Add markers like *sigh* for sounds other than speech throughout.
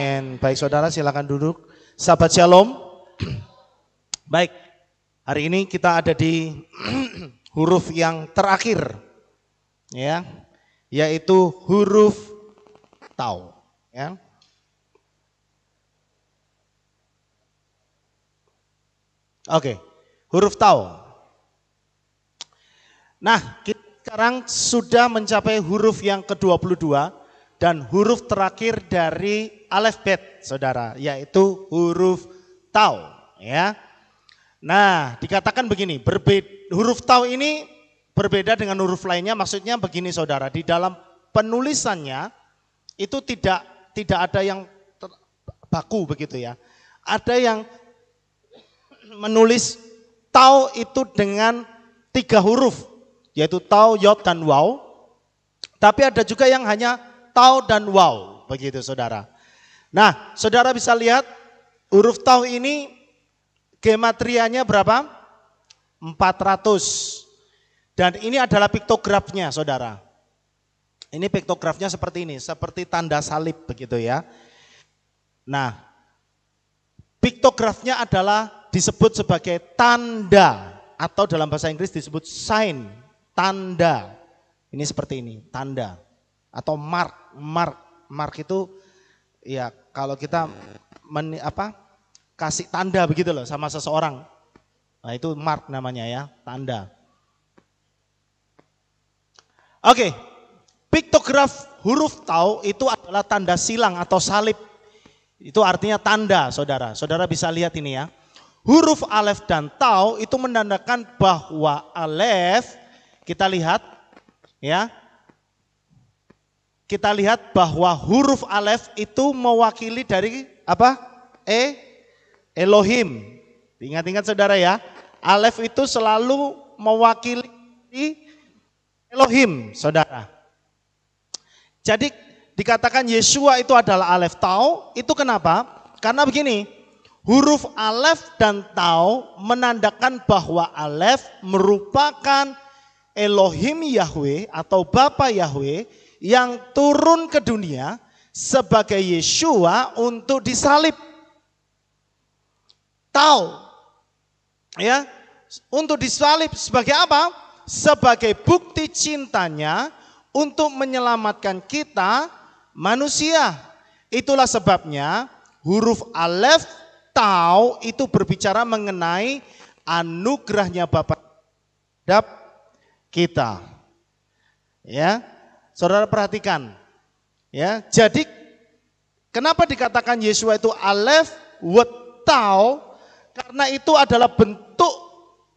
Amin. Baik saudara silakan duduk. Sahabat Shalom. *clears throat* Baik. Hari ini kita ada di *clears throat* huruf yang terakhir. Ya. Yaitu huruf tau, ya. Oke. Huruf tau. Nah, kita sekarang sudah mencapai huruf yang ke-22 dan huruf terakhir dari alfabet saudara, yaitu huruf tau. Ya. Nah, dikatakan begini, berbeda, huruf tau ini berbeda dengan huruf lainnya, maksudnya begini saudara, di dalam penulisannya itu tidak tidak ada yang ter, baku begitu ya. Ada yang menulis tau itu dengan tiga huruf, yaitu tau, yot dan wow Tapi ada juga yang hanya tau dan Wow Begitu saudara. Nah saudara bisa lihat huruf tau ini gematrianya berapa? 400. Dan ini adalah piktografnya saudara. Ini piktografnya seperti ini, seperti tanda salib begitu ya. Nah, piktografnya adalah disebut sebagai tanda atau dalam bahasa Inggris disebut sign, tanda. Ini seperti ini, tanda atau mark mark mark itu ya kalau kita men, apa kasih tanda begitu loh sama seseorang nah itu mark namanya ya tanda oke piktograf huruf tau itu adalah tanda silang atau salib itu artinya tanda saudara saudara bisa lihat ini ya huruf alef dan tau itu menandakan bahwa alef kita lihat ya kita lihat bahwa huruf alef itu mewakili dari apa? E, Elohim. Ingat-ingat saudara ya, alef itu selalu mewakili Elohim, saudara. Jadi dikatakan Yesua itu adalah alef tau, itu kenapa? Karena begini, huruf alef dan tau menandakan bahwa alef merupakan Elohim Yahweh atau Bapa Yahweh yang turun ke dunia sebagai Yeshua untuk disalib. Tahu ya, untuk disalib sebagai apa? Sebagai bukti cintanya untuk menyelamatkan kita manusia. Itulah sebabnya huruf alef tau itu berbicara mengenai anugerahnya Bapak kita. Ya, Saudara perhatikan. Ya, jadi kenapa dikatakan Yesus itu Alef Wetau? Karena itu adalah bentuk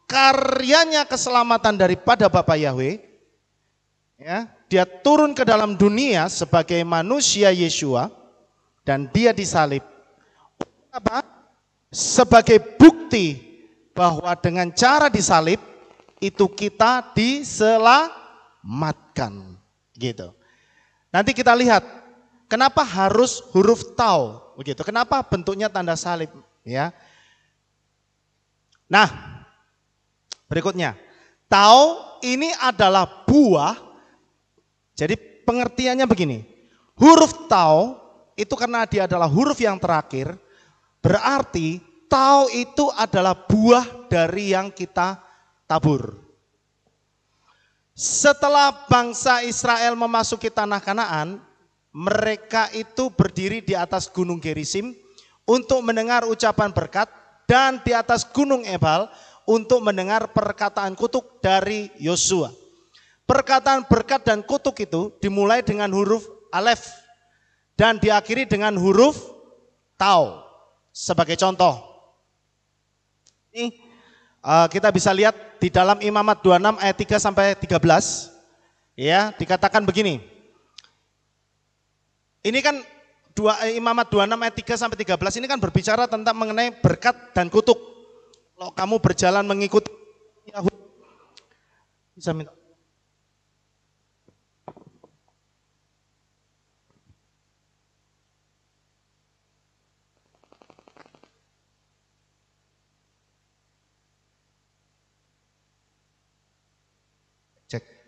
karyanya keselamatan daripada Bapak Yahweh. Ya, dia turun ke dalam dunia sebagai manusia Yesua dan dia disalib. Apa? Sebagai bukti bahwa dengan cara disalib itu kita diselamatkan. Gitu. Nanti kita lihat kenapa harus huruf tau begitu. Kenapa bentuknya tanda salib ya. Nah, berikutnya. Tau ini adalah buah. Jadi pengertiannya begini. Huruf tau itu karena dia adalah huruf yang terakhir berarti tau itu adalah buah dari yang kita tabur. Setelah bangsa Israel memasuki tanah Kanaan, mereka itu berdiri di atas gunung Gerisim untuk mendengar ucapan berkat dan di atas gunung Ebal untuk mendengar perkataan kutuk dari Yosua. Perkataan berkat dan kutuk itu dimulai dengan huruf alef dan diakhiri dengan huruf tau. Sebagai contoh, ini uh, kita bisa lihat di dalam Imamat 26 ayat 3 sampai 13 ya dikatakan begini. Ini kan dua eh, Imamat 26 ayat 3 sampai 13 ini kan berbicara tentang mengenai berkat dan kutuk. Kalau kamu berjalan mengikuti Yahudi bisa minta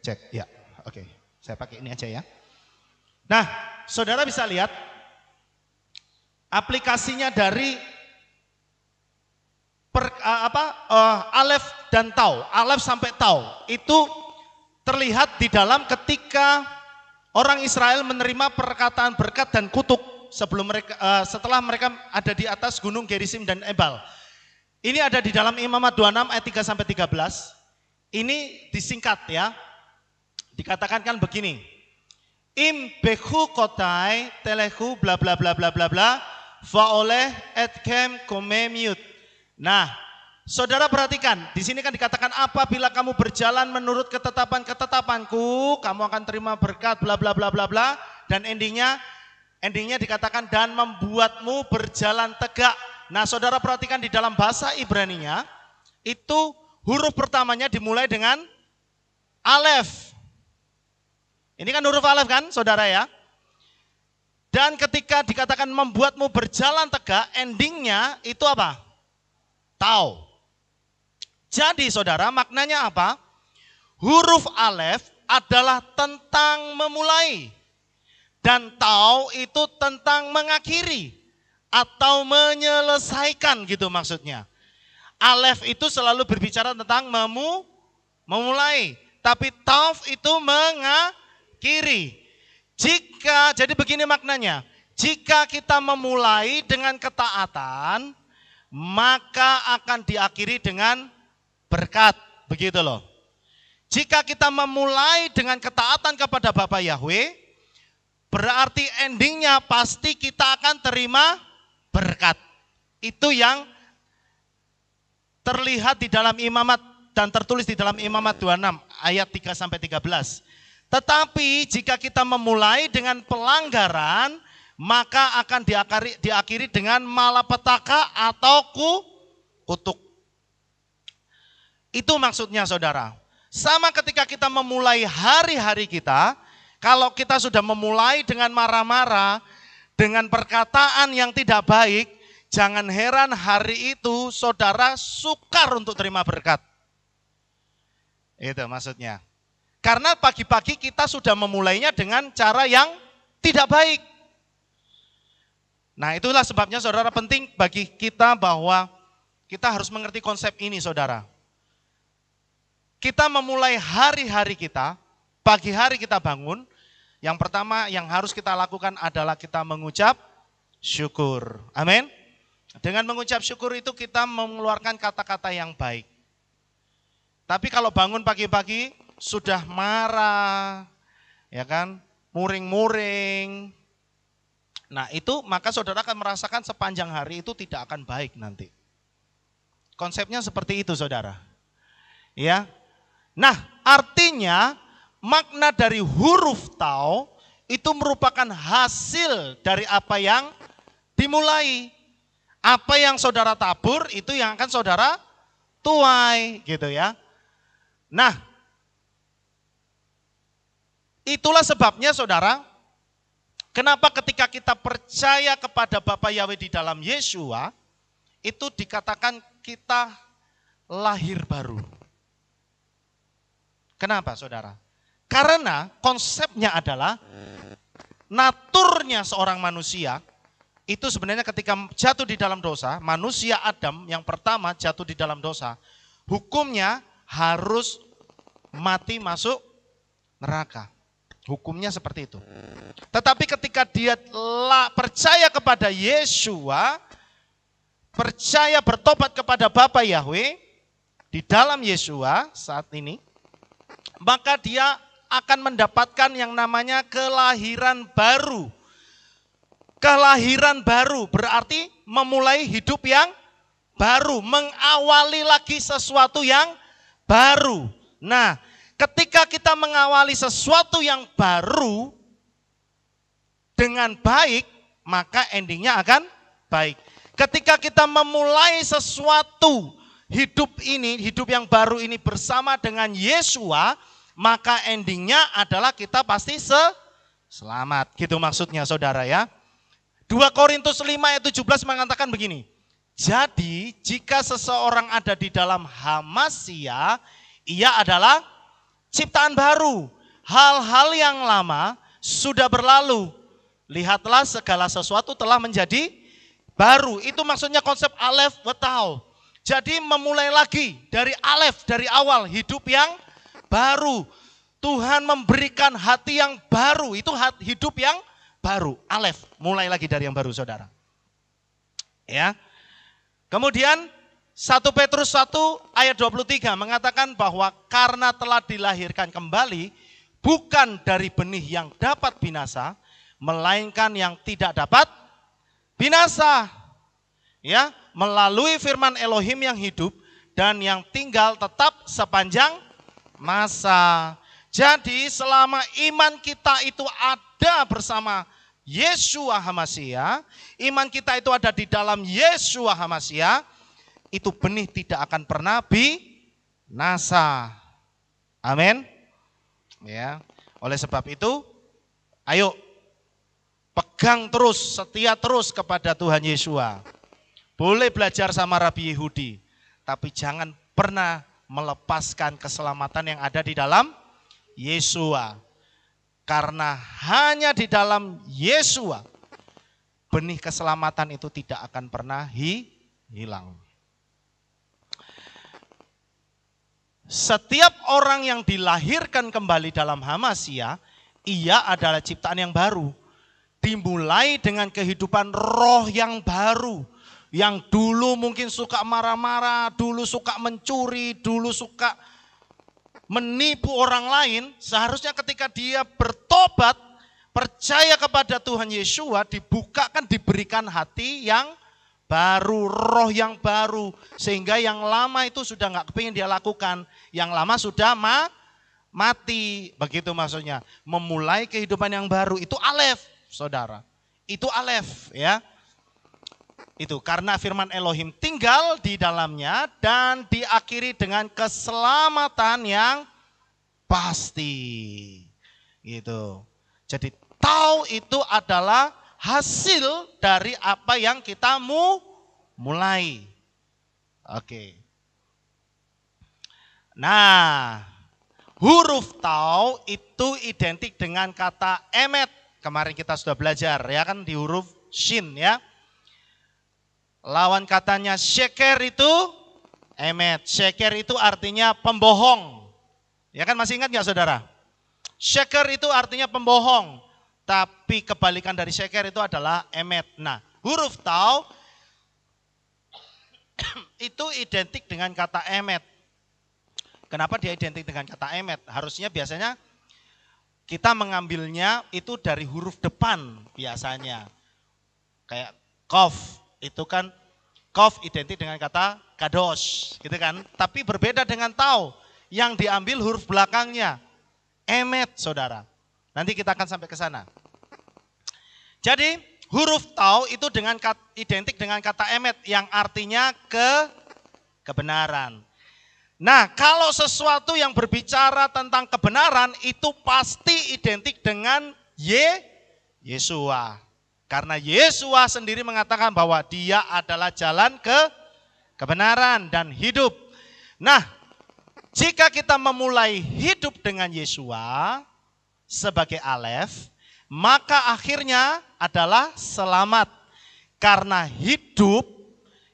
Cek, ya. Oke, okay. saya pakai ini aja ya. Nah, saudara bisa lihat aplikasinya dari per, uh, apa uh, eh, alef dan tau, alef sampai tau itu terlihat di dalam ketika orang Israel menerima perkataan berkat dan kutuk sebelum mereka uh, setelah mereka ada di atas gunung Gerisim dan Ebal. Ini ada di dalam Imamat 26 ayat 3 sampai 13. Ini disingkat ya. Dikatakan kan begini. Im behu kotai telehu bla bla bla bla bla bla oleh kem kome mute. Nah, saudara perhatikan, di sini kan dikatakan apabila kamu berjalan menurut ketetapan-ketetapanku, kamu akan terima berkat bla bla bla bla bla dan endingnya endingnya dikatakan dan membuatmu berjalan tegak. Nah, saudara perhatikan di dalam bahasa ibrani nya itu huruf pertamanya dimulai dengan alef. Ini kan huruf alef kan, saudara ya. Dan ketika dikatakan membuatmu berjalan tegak, endingnya itu apa? Tau. Jadi saudara, maknanya apa? Huruf alef adalah tentang memulai. Dan tau itu tentang mengakhiri atau menyelesaikan gitu maksudnya. Alef itu selalu berbicara tentang memu, memulai. Tapi tauf itu mengakhiri kiri. Jika, jadi begini maknanya, jika kita memulai dengan ketaatan, maka akan diakhiri dengan berkat. Begitu loh. Jika kita memulai dengan ketaatan kepada Bapak Yahweh, berarti endingnya pasti kita akan terima berkat. Itu yang terlihat di dalam imamat dan tertulis di dalam imamat 26 ayat 3 sampai 13. Tetapi jika kita memulai dengan pelanggaran, maka akan diakari, diakhiri dengan malapetaka atau ku, kutuk. Itu maksudnya saudara. Sama ketika kita memulai hari-hari kita, kalau kita sudah memulai dengan marah-marah, dengan perkataan yang tidak baik, jangan heran hari itu saudara sukar untuk terima berkat. Itu maksudnya. Karena pagi-pagi kita sudah memulainya dengan cara yang tidak baik. Nah itulah sebabnya saudara penting bagi kita bahwa kita harus mengerti konsep ini saudara. Kita memulai hari-hari kita, pagi hari kita bangun, yang pertama yang harus kita lakukan adalah kita mengucap syukur. Amin. Dengan mengucap syukur itu kita mengeluarkan kata-kata yang baik. Tapi kalau bangun pagi-pagi, sudah marah, ya kan, muring-muring. Nah itu maka saudara akan merasakan sepanjang hari itu tidak akan baik nanti. Konsepnya seperti itu saudara. Ya, Nah artinya makna dari huruf tau itu merupakan hasil dari apa yang dimulai. Apa yang saudara tabur itu yang akan saudara tuai gitu ya. Nah Itulah sebabnya saudara, kenapa ketika kita percaya kepada Bapa Yahweh di dalam Yesua, itu dikatakan kita lahir baru. Kenapa saudara? Karena konsepnya adalah naturnya seorang manusia itu sebenarnya ketika jatuh di dalam dosa, manusia Adam yang pertama jatuh di dalam dosa, hukumnya harus mati masuk neraka. Hukumnya seperti itu. Tetapi ketika dia percaya kepada Yesua, percaya bertobat kepada Bapa Yahweh di dalam Yesua saat ini, maka dia akan mendapatkan yang namanya kelahiran baru. Kelahiran baru berarti memulai hidup yang baru, mengawali lagi sesuatu yang baru. Nah, Ketika kita mengawali sesuatu yang baru dengan baik, maka endingnya akan baik. Ketika kita memulai sesuatu hidup ini, hidup yang baru ini bersama dengan Yesua, maka endingnya adalah kita pasti se selamat. Gitu maksudnya saudara ya. 2 Korintus 5 ayat 17 mengatakan begini. Jadi jika seseorang ada di dalam Hamasia, ia adalah ciptaan baru. Hal-hal yang lama sudah berlalu. Lihatlah segala sesuatu telah menjadi baru. Itu maksudnya konsep alef betal. Jadi memulai lagi dari alef, dari awal hidup yang baru. Tuhan memberikan hati yang baru. Itu hidup yang baru. Alef, mulai lagi dari yang baru saudara. Ya. Kemudian 1 Petrus 1 ayat 23 mengatakan bahwa karena telah dilahirkan kembali bukan dari benih yang dapat binasa melainkan yang tidak dapat binasa. Ya, melalui firman Elohim yang hidup dan yang tinggal tetap sepanjang masa. Jadi selama iman kita itu ada bersama Yesus HaMasya, iman kita itu ada di dalam Yesus HaMasya, itu benih tidak akan pernah binasa. Amin. Ya. Oleh sebab itu, ayo pegang terus, setia terus kepada Tuhan Yesus. Boleh belajar sama Rabi Yehudi, tapi jangan pernah melepaskan keselamatan yang ada di dalam Yesus. Karena hanya di dalam Yesus benih keselamatan itu tidak akan pernah hilang. Setiap orang yang dilahirkan kembali dalam Hamasia, ia adalah ciptaan yang baru. Dimulai dengan kehidupan roh yang baru. Yang dulu mungkin suka marah-marah, dulu suka mencuri, dulu suka menipu orang lain. Seharusnya ketika dia bertobat, percaya kepada Tuhan Yesus, dibukakan, diberikan hati yang baru, roh yang baru. Sehingga yang lama itu sudah nggak kepingin dia lakukan. Yang lama sudah ma mati, begitu maksudnya. Memulai kehidupan yang baru, itu alef, saudara. Itu alef, ya. Itu karena firman Elohim tinggal di dalamnya dan diakhiri dengan keselamatan yang pasti. Gitu. Jadi tahu itu adalah hasil dari apa yang kita mu mulai. Oke. Nah, huruf tau itu identik dengan kata emet. Kemarin kita sudah belajar ya kan di huruf shin ya. Lawan katanya sheker itu emet. Sheker itu artinya pembohong. Ya kan masih ingat nggak saudara? Sheker itu artinya pembohong. Tapi kebalikan dari seker itu adalah emet. Nah, huruf tau *coughs* itu identik dengan kata emet. Kenapa dia identik dengan kata emet? Harusnya biasanya kita mengambilnya itu dari huruf depan biasanya. Kayak kof itu kan kof identik dengan kata kados gitu kan. Tapi berbeda dengan tau yang diambil huruf belakangnya. Emet saudara. Nanti kita akan sampai ke sana. Jadi huruf tau itu dengan identik dengan kata emet yang artinya ke kebenaran. Nah, kalau sesuatu yang berbicara tentang kebenaran itu pasti identik dengan Y Yesua. Karena Yesua sendiri mengatakan bahwa dia adalah jalan ke kebenaran dan hidup. Nah, jika kita memulai hidup dengan Yesua, sebagai alef, maka akhirnya adalah selamat. Karena hidup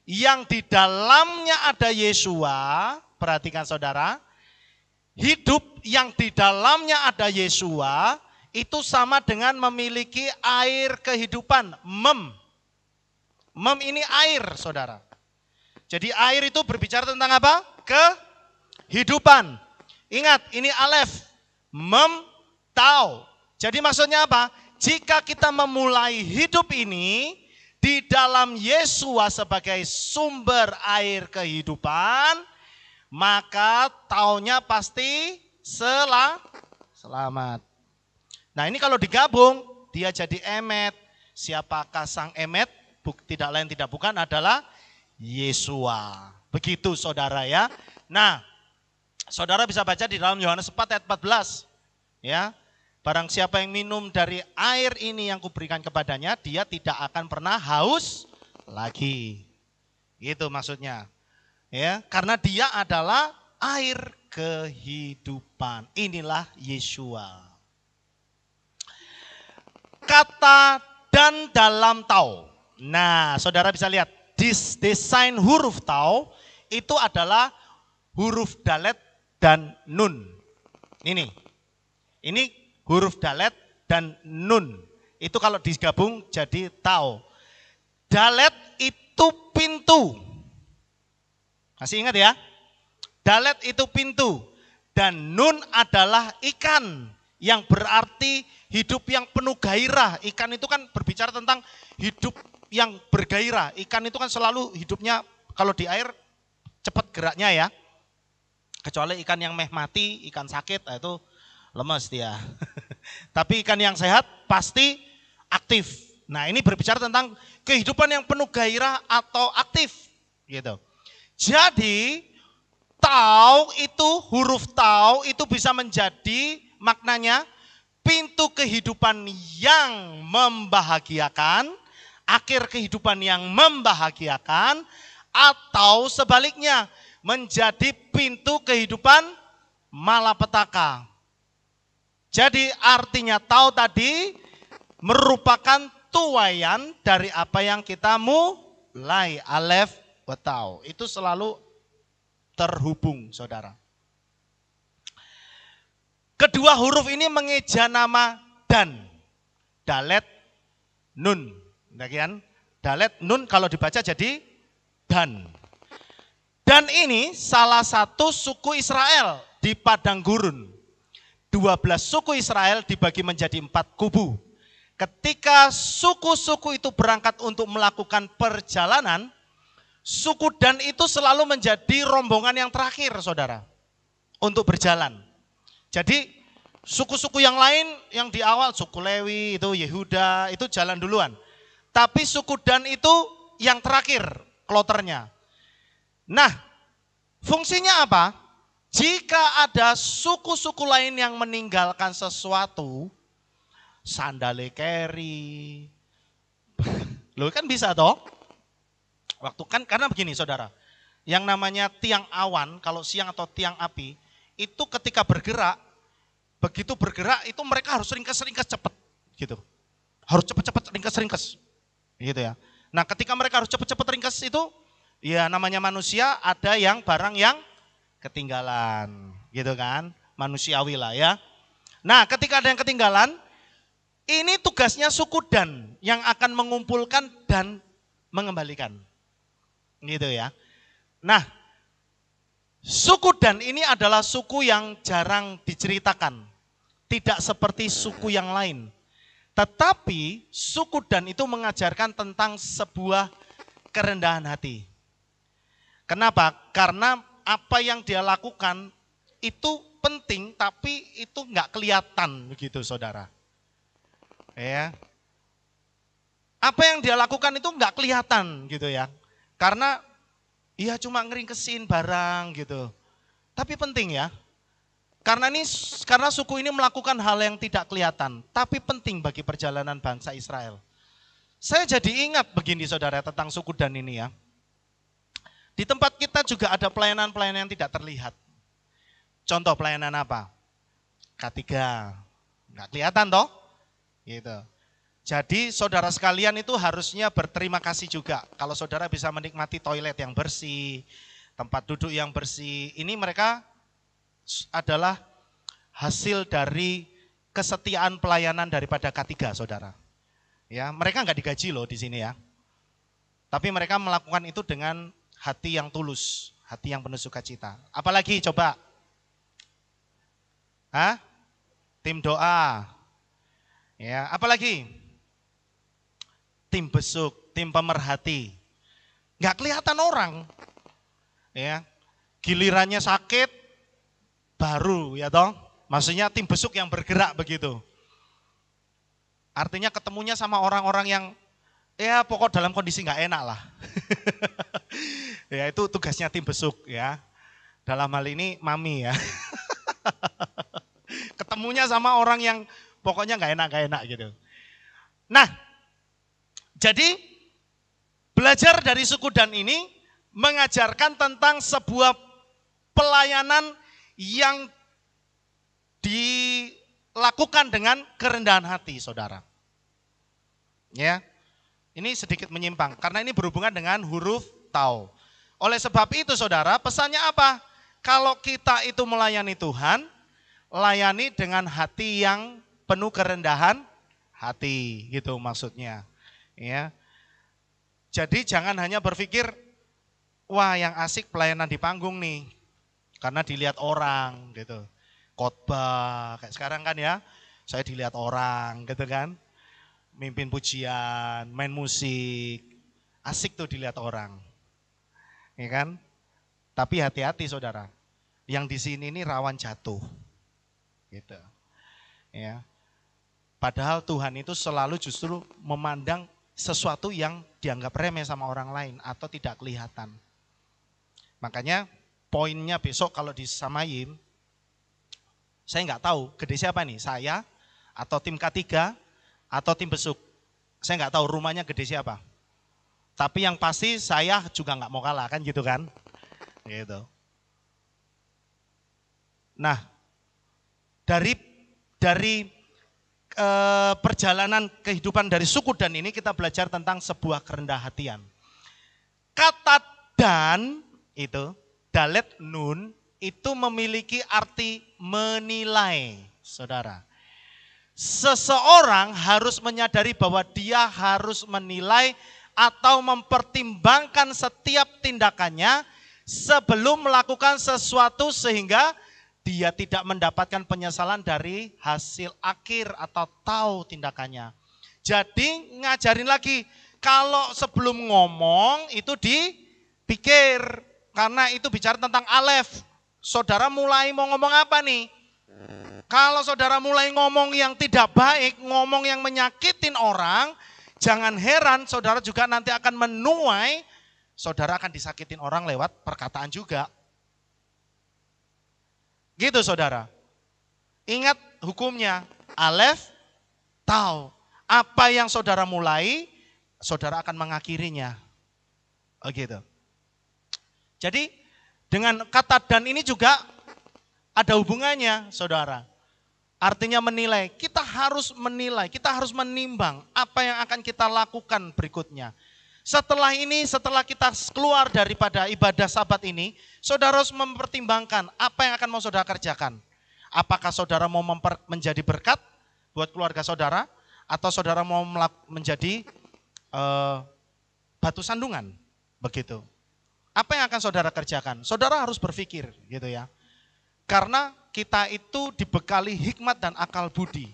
yang di dalamnya ada Yesua, perhatikan saudara, hidup yang di dalamnya ada Yesua itu sama dengan memiliki air kehidupan, mem. Mem ini air, saudara. Jadi air itu berbicara tentang apa? Kehidupan. Ingat, ini alef. Mem Tahu. Jadi maksudnya apa? Jika kita memulai hidup ini di dalam Yesus sebagai sumber air kehidupan, maka taunya pasti selang selamat. Nah ini kalau digabung, dia jadi emet. Siapakah sang emet? tidak lain tidak bukan adalah Yesua. Begitu saudara ya. Nah, saudara bisa baca di dalam Yohanes 4 ayat 14. Ya. Barang siapa yang minum dari air ini yang kuberikan kepadanya, dia tidak akan pernah haus lagi. Gitu maksudnya. Ya, karena dia adalah air kehidupan. Inilah Yeshua. Kata dan dalam tau. Nah, Saudara bisa lihat dis, desain huruf tau itu adalah huruf dalet dan nun. Ini. Ini huruf dalet dan nun. Itu kalau digabung jadi tau. Dalet itu pintu. Masih ingat ya? Dalet itu pintu. Dan nun adalah ikan yang berarti hidup yang penuh gairah. Ikan itu kan berbicara tentang hidup yang bergairah. Ikan itu kan selalu hidupnya kalau di air cepat geraknya ya. Kecuali ikan yang meh mati, ikan sakit, nah itu lemes dia. *laughs* Tapi ikan yang sehat pasti aktif. Nah, ini berbicara tentang kehidupan yang penuh gairah atau aktif gitu. Jadi tau itu huruf tau itu bisa menjadi maknanya pintu kehidupan yang membahagiakan, akhir kehidupan yang membahagiakan atau sebaliknya menjadi pintu kehidupan malapetaka. Jadi artinya tahu tadi merupakan tuayan dari apa yang kita mulai. Alef wa Itu selalu terhubung saudara. Kedua huruf ini mengeja nama dan. Dalet nun. Bagian dalet nun kalau dibaca jadi dan. Dan ini salah satu suku Israel di padang gurun. 12 suku Israel dibagi menjadi empat kubu. Ketika suku-suku itu berangkat untuk melakukan perjalanan, suku Dan itu selalu menjadi rombongan yang terakhir, saudara, untuk berjalan. Jadi suku-suku yang lain yang di awal, suku Lewi, itu Yehuda, itu jalan duluan. Tapi suku Dan itu yang terakhir, kloternya. Nah, fungsinya apa? Jika ada suku-suku lain yang meninggalkan sesuatu, sandale carry. *laughs* Lo kan bisa toh? Waktu kan karena begini saudara, yang namanya tiang awan kalau siang atau tiang api itu ketika bergerak, begitu bergerak itu mereka harus ringkas-ringkas cepat gitu. Harus cepat-cepat ringkas-ringkas gitu ya. Nah ketika mereka harus cepat-cepat ringkas itu ya namanya manusia ada yang barang yang ketinggalan, gitu kan? Manusiawi lah ya. Nah, ketika ada yang ketinggalan, ini tugasnya suku dan yang akan mengumpulkan dan mengembalikan. Gitu ya. Nah, suku dan ini adalah suku yang jarang diceritakan. Tidak seperti suku yang lain. Tetapi suku dan itu mengajarkan tentang sebuah kerendahan hati. Kenapa? Karena apa yang dia lakukan itu penting tapi itu nggak kelihatan begitu saudara. Ya. Apa yang dia lakukan itu nggak kelihatan gitu ya. Karena ya cuma ngeringkesin barang gitu. Tapi penting ya. Karena ini karena suku ini melakukan hal yang tidak kelihatan, tapi penting bagi perjalanan bangsa Israel. Saya jadi ingat begini saudara tentang suku Dan ini ya. Di tempat kita juga ada pelayanan-pelayanan yang tidak terlihat. Contoh pelayanan apa? K3. Enggak kelihatan toh? Gitu. Jadi saudara sekalian itu harusnya berterima kasih juga kalau saudara bisa menikmati toilet yang bersih, tempat duduk yang bersih. Ini mereka adalah hasil dari kesetiaan pelayanan daripada K3, saudara. Ya, mereka nggak digaji loh di sini ya. Tapi mereka melakukan itu dengan hati yang tulus, hati yang penuh sukacita. Apalagi coba. Hah? Tim doa. Ya, apalagi? Tim besuk, tim pemerhati. Nggak kelihatan orang. Ya. Gilirannya sakit baru ya dong. Maksudnya tim besuk yang bergerak begitu. Artinya ketemunya sama orang-orang yang ya pokok dalam kondisi nggak enak lah. *laughs* ya itu tugasnya tim besuk ya. Dalam hal ini mami ya. *laughs* Ketemunya sama orang yang pokoknya nggak enak nggak enak gitu. Nah, jadi belajar dari suku dan ini mengajarkan tentang sebuah pelayanan yang dilakukan dengan kerendahan hati, saudara. Ya, ini sedikit menyimpang karena ini berhubungan dengan huruf tau. Oleh sebab itu saudara, pesannya apa? Kalau kita itu melayani Tuhan, layani dengan hati yang penuh kerendahan hati, gitu maksudnya. Ya. Jadi jangan hanya berpikir, wah yang asik pelayanan di panggung nih, karena dilihat orang gitu. Khotbah kayak sekarang kan ya, saya dilihat orang gitu kan. Mimpin pujian, main musik, asik tuh dilihat orang ya kan? Tapi hati-hati saudara, yang di sini ini rawan jatuh, gitu. Ya, padahal Tuhan itu selalu justru memandang sesuatu yang dianggap remeh sama orang lain atau tidak kelihatan. Makanya poinnya besok kalau disamain, saya nggak tahu gede siapa nih, saya atau tim K3 atau tim besuk. Saya nggak tahu rumahnya gede siapa. Tapi yang pasti saya juga nggak mau kalah kan gitu kan. Gitu. Nah, dari dari e, perjalanan kehidupan dari suku dan ini kita belajar tentang sebuah kerendah hatian. Kata dan itu dalet nun itu memiliki arti menilai, saudara. Seseorang harus menyadari bahwa dia harus menilai atau mempertimbangkan setiap tindakannya sebelum melakukan sesuatu sehingga dia tidak mendapatkan penyesalan dari hasil akhir atau tahu tindakannya. Jadi ngajarin lagi, kalau sebelum ngomong itu dipikir karena itu bicara tentang alef. Saudara mulai mau ngomong apa nih? Kalau saudara mulai ngomong yang tidak baik, ngomong yang menyakitin orang, Jangan heran saudara juga nanti akan menuai, saudara akan disakitin orang lewat perkataan juga. Gitu saudara. Ingat hukumnya, alef tahu. Apa yang saudara mulai, saudara akan mengakhirinya. Oh gitu. Jadi dengan kata dan ini juga ada hubungannya saudara. Artinya menilai, kita harus menilai, kita harus menimbang apa yang akan kita lakukan berikutnya. Setelah ini, setelah kita keluar daripada ibadah sabat ini, saudara harus mempertimbangkan apa yang akan mau saudara kerjakan. Apakah saudara mau memper, menjadi berkat buat keluarga saudara, atau saudara mau menjadi uh, batu sandungan, begitu. Apa yang akan saudara kerjakan? Saudara harus berpikir, gitu ya. Karena kita itu dibekali hikmat dan akal budi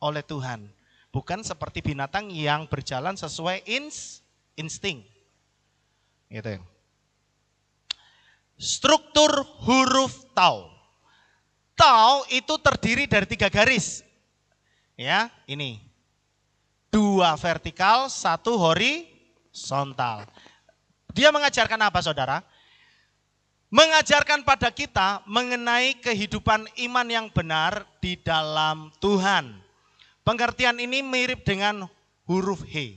oleh Tuhan. Bukan seperti binatang yang berjalan sesuai ins, insting. Gitu. Ya. Struktur huruf tau. Tau itu terdiri dari tiga garis. Ya, ini. Dua vertikal, satu horizontal. Dia mengajarkan apa saudara? mengajarkan pada kita mengenai kehidupan iman yang benar di dalam Tuhan. Pengertian ini mirip dengan huruf H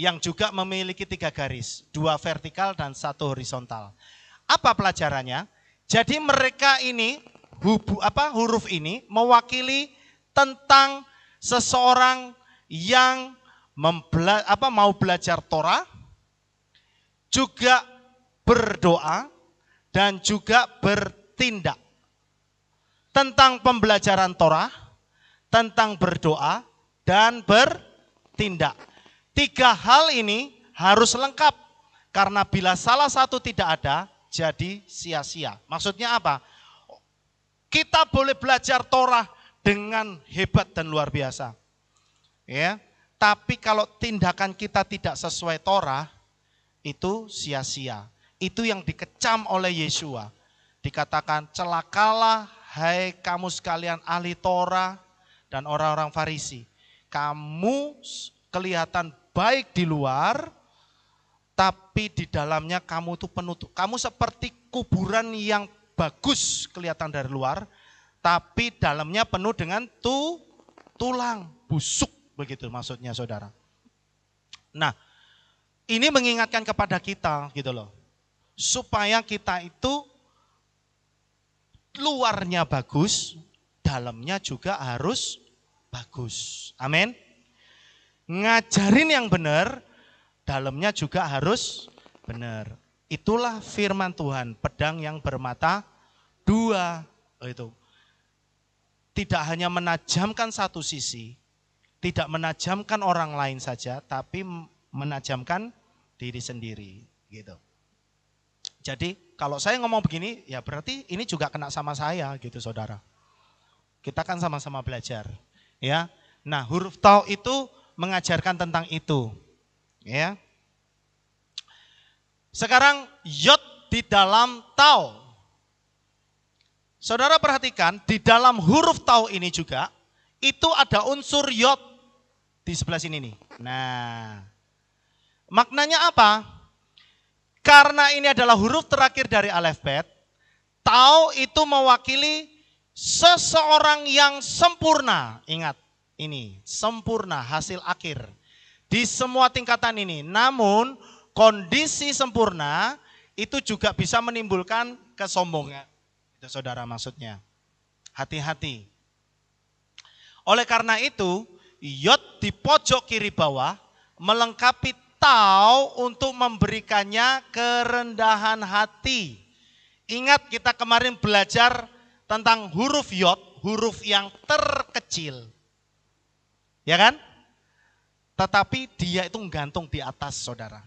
yang juga memiliki tiga garis, dua vertikal dan satu horizontal. Apa pelajarannya? Jadi mereka ini hubu, apa huruf ini mewakili tentang seseorang yang apa mau belajar Torah juga berdoa dan juga bertindak tentang pembelajaran Torah, tentang berdoa, dan bertindak. Tiga hal ini harus lengkap, karena bila salah satu tidak ada, jadi sia-sia. Maksudnya apa? Kita boleh belajar Torah dengan hebat dan luar biasa. Ya, tapi kalau tindakan kita tidak sesuai Torah, itu sia-sia. Itu yang dikecam oleh Yesua. Dikatakan, celakalah hai kamu sekalian ahli Torah dan orang-orang Farisi. Kamu kelihatan baik di luar, tapi di dalamnya kamu itu penutup. Kamu seperti kuburan yang bagus kelihatan dari luar, tapi dalamnya penuh dengan tu, tulang busuk begitu maksudnya saudara. Nah, ini mengingatkan kepada kita gitu loh supaya kita itu luarnya bagus, dalamnya juga harus bagus. Amin. Ngajarin yang benar, dalamnya juga harus benar. Itulah firman Tuhan, pedang yang bermata dua. Oh, itu tidak hanya menajamkan satu sisi, tidak menajamkan orang lain saja, tapi menajamkan diri sendiri. Gitu. Jadi kalau saya ngomong begini, ya berarti ini juga kena sama saya gitu saudara. Kita kan sama-sama belajar. ya. Nah huruf tau itu mengajarkan tentang itu. ya. Sekarang yod di dalam tau. Saudara perhatikan, di dalam huruf tau ini juga, itu ada unsur yod di sebelah sini nih. Nah, maknanya apa? Karena ini adalah huruf terakhir dari alefbet, tau itu mewakili seseorang yang sempurna. Ingat, ini sempurna hasil akhir di semua tingkatan ini. Namun kondisi sempurna itu juga bisa menimbulkan kesombongan. Itu saudara maksudnya. Hati-hati. Oleh karena itu, Yot di pojok kiri bawah melengkapi atau untuk memberikannya kerendahan hati. Ingat kita kemarin belajar tentang huruf yod, huruf yang terkecil. Ya kan? Tetapi dia itu menggantung di atas saudara.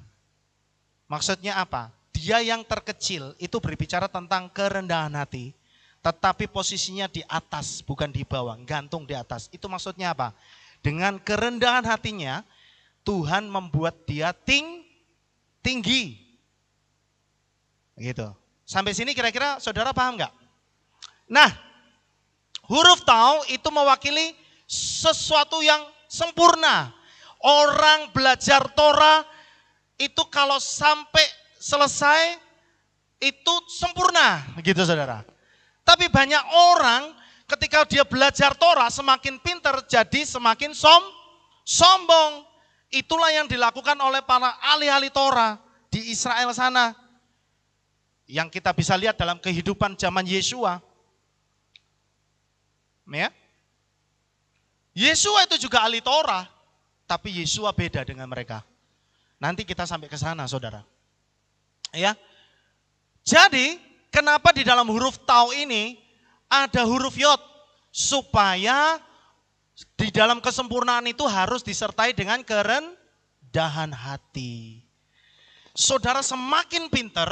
Maksudnya apa? Dia yang terkecil itu berbicara tentang kerendahan hati. Tetapi posisinya di atas, bukan di bawah, gantung di atas. Itu maksudnya apa? Dengan kerendahan hatinya, Tuhan membuat dia ting tinggi. Gitu. Sampai sini kira-kira saudara paham nggak? Nah, huruf tau itu mewakili sesuatu yang sempurna. Orang belajar Torah itu kalau sampai selesai itu sempurna, gitu saudara. Tapi banyak orang ketika dia belajar Torah semakin pinter jadi semakin som sombong. Itulah yang dilakukan oleh para ahli-ahli Torah di Israel sana. Yang kita bisa lihat dalam kehidupan zaman Yesua. Ya. Yesua itu juga ahli Torah, tapi Yesua beda dengan mereka. Nanti kita sampai ke sana, Saudara. Ya. Jadi, kenapa di dalam huruf tau ini ada huruf yod supaya di dalam kesempurnaan itu harus disertai dengan kerendahan hati. Saudara semakin pinter,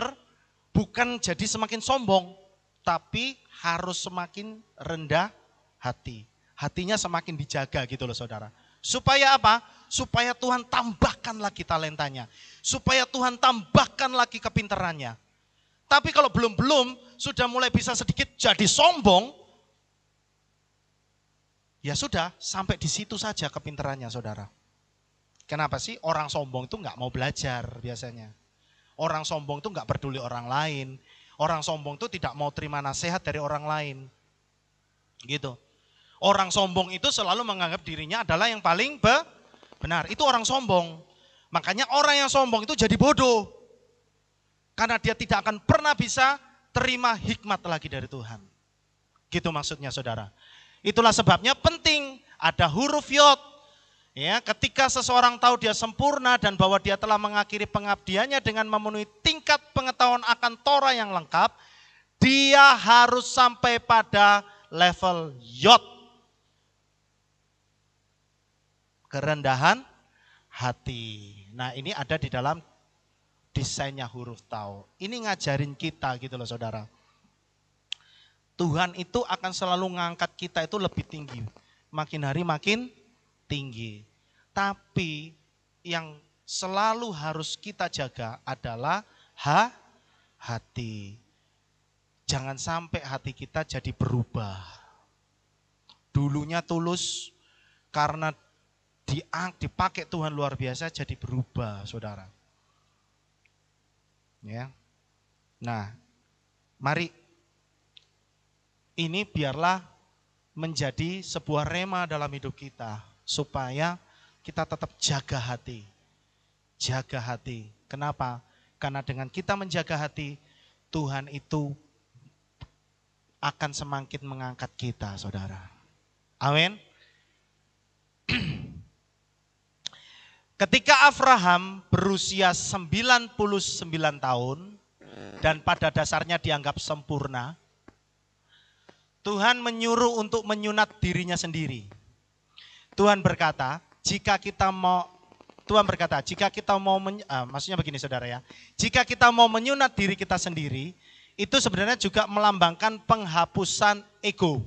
bukan jadi semakin sombong, tapi harus semakin rendah hati. Hatinya semakin dijaga gitu loh saudara. Supaya apa? Supaya Tuhan tambahkan lagi talentanya. Supaya Tuhan tambahkan lagi kepinterannya. Tapi kalau belum-belum sudah mulai bisa sedikit jadi sombong, Ya sudah, sampai di situ saja kepinterannya saudara. Kenapa sih orang sombong itu nggak mau belajar biasanya. Orang sombong itu nggak peduli orang lain. Orang sombong itu tidak mau terima nasihat dari orang lain. Gitu. Orang sombong itu selalu menganggap dirinya adalah yang paling be benar. Itu orang sombong. Makanya orang yang sombong itu jadi bodoh. Karena dia tidak akan pernah bisa terima hikmat lagi dari Tuhan. Gitu maksudnya saudara. Itulah sebabnya penting ada huruf yod. Ya, ketika seseorang tahu dia sempurna dan bahwa dia telah mengakhiri pengabdiannya dengan memenuhi tingkat pengetahuan akan Torah yang lengkap, dia harus sampai pada level yod. Kerendahan hati. Nah ini ada di dalam desainnya huruf tau. Ini ngajarin kita gitu loh saudara. Tuhan itu akan selalu ngangkat kita itu lebih tinggi. Makin hari makin tinggi. Tapi yang selalu harus kita jaga adalah ha, hati. Jangan sampai hati kita jadi berubah. Dulunya tulus karena dipakai Tuhan luar biasa jadi berubah, Saudara. Ya. Nah, mari ini biarlah menjadi sebuah rema dalam hidup kita supaya kita tetap jaga hati. Jaga hati. Kenapa? Karena dengan kita menjaga hati, Tuhan itu akan semakin mengangkat kita, Saudara. Amin. *clears throat* Ketika Abraham berusia 99 tahun dan pada dasarnya dianggap sempurna, Tuhan menyuruh untuk menyunat dirinya sendiri. Tuhan berkata, jika kita mau Tuhan berkata, jika kita mau men, ah, maksudnya begini Saudara ya. Jika kita mau menyunat diri kita sendiri, itu sebenarnya juga melambangkan penghapusan ego.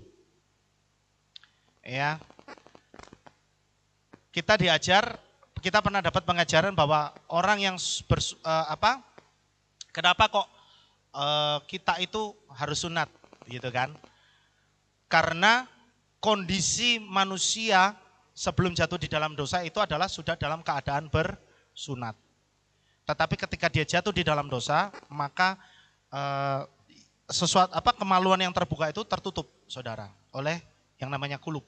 Ya. Kita diajar, kita pernah dapat pengajaran bahwa orang yang ber, uh, eh, apa? Kenapa kok uh, kita itu harus sunat gitu kan? Karena kondisi manusia sebelum jatuh di dalam dosa itu adalah sudah dalam keadaan bersunat. Tetapi ketika dia jatuh di dalam dosa, maka eh, sesuatu apa kemaluan yang terbuka itu tertutup, saudara, oleh yang namanya kulub.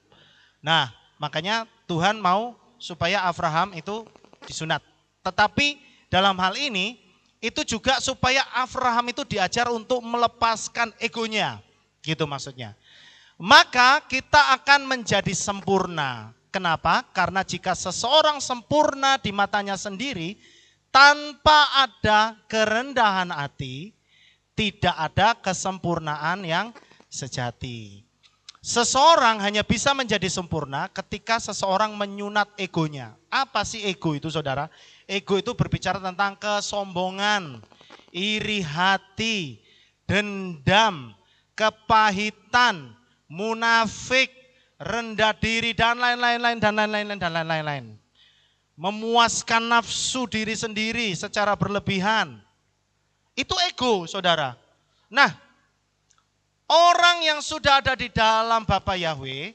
Nah, makanya Tuhan mau supaya Abraham itu disunat. Tetapi dalam hal ini itu juga supaya Abraham itu diajar untuk melepaskan egonya, gitu maksudnya maka kita akan menjadi sempurna. Kenapa? Karena jika seseorang sempurna di matanya sendiri, tanpa ada kerendahan hati, tidak ada kesempurnaan yang sejati. Seseorang hanya bisa menjadi sempurna ketika seseorang menyunat egonya. Apa sih ego itu saudara? Ego itu berbicara tentang kesombongan, iri hati, dendam, kepahitan, munafik, rendah diri dan lain-lain dan lain-lain dan lain-lain. Memuaskan nafsu diri sendiri secara berlebihan. Itu ego, Saudara. Nah, orang yang sudah ada di dalam Bapa Yahweh,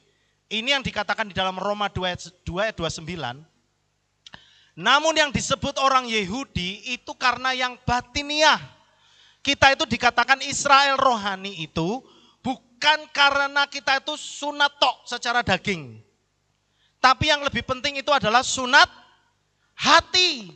ini yang dikatakan di dalam Roma 2 ayat 29. Namun yang disebut orang Yahudi itu karena yang batiniah. Kita itu dikatakan Israel rohani itu bukan karena kita itu sunat tok secara daging. Tapi yang lebih penting itu adalah sunat hati.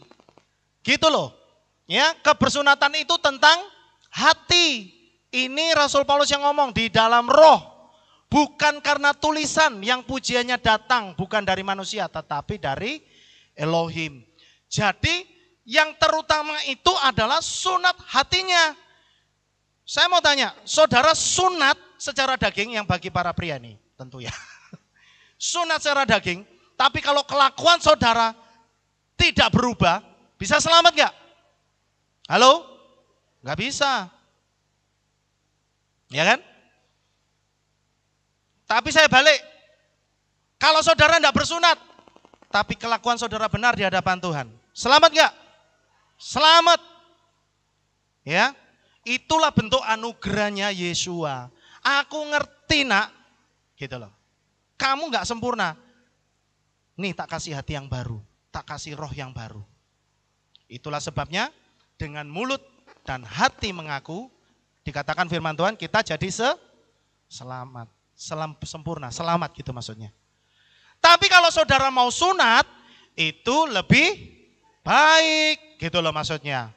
Gitu loh. Ya, kebersunatan itu tentang hati. Ini Rasul Paulus yang ngomong di dalam roh. Bukan karena tulisan yang pujiannya datang bukan dari manusia tetapi dari Elohim. Jadi yang terutama itu adalah sunat hatinya. Saya mau tanya, saudara sunat secara daging yang bagi para pria nih tentu ya. *laughs* Sunat secara daging, tapi kalau kelakuan saudara tidak berubah, bisa selamat nggak? Halo? Nggak bisa. Ya kan? Tapi saya balik. Kalau saudara tidak bersunat, tapi kelakuan saudara benar di hadapan Tuhan. Selamat nggak? Selamat. Ya, itulah bentuk anugerahnya Yesua. Aku ngerti nak. Gitu loh. Kamu nggak sempurna. Nih tak kasih hati yang baru. Tak kasih roh yang baru. Itulah sebabnya dengan mulut dan hati mengaku. Dikatakan firman Tuhan kita jadi se selamat. Selam, sempurna, selamat gitu maksudnya. Tapi kalau saudara mau sunat, itu lebih baik gitu loh maksudnya.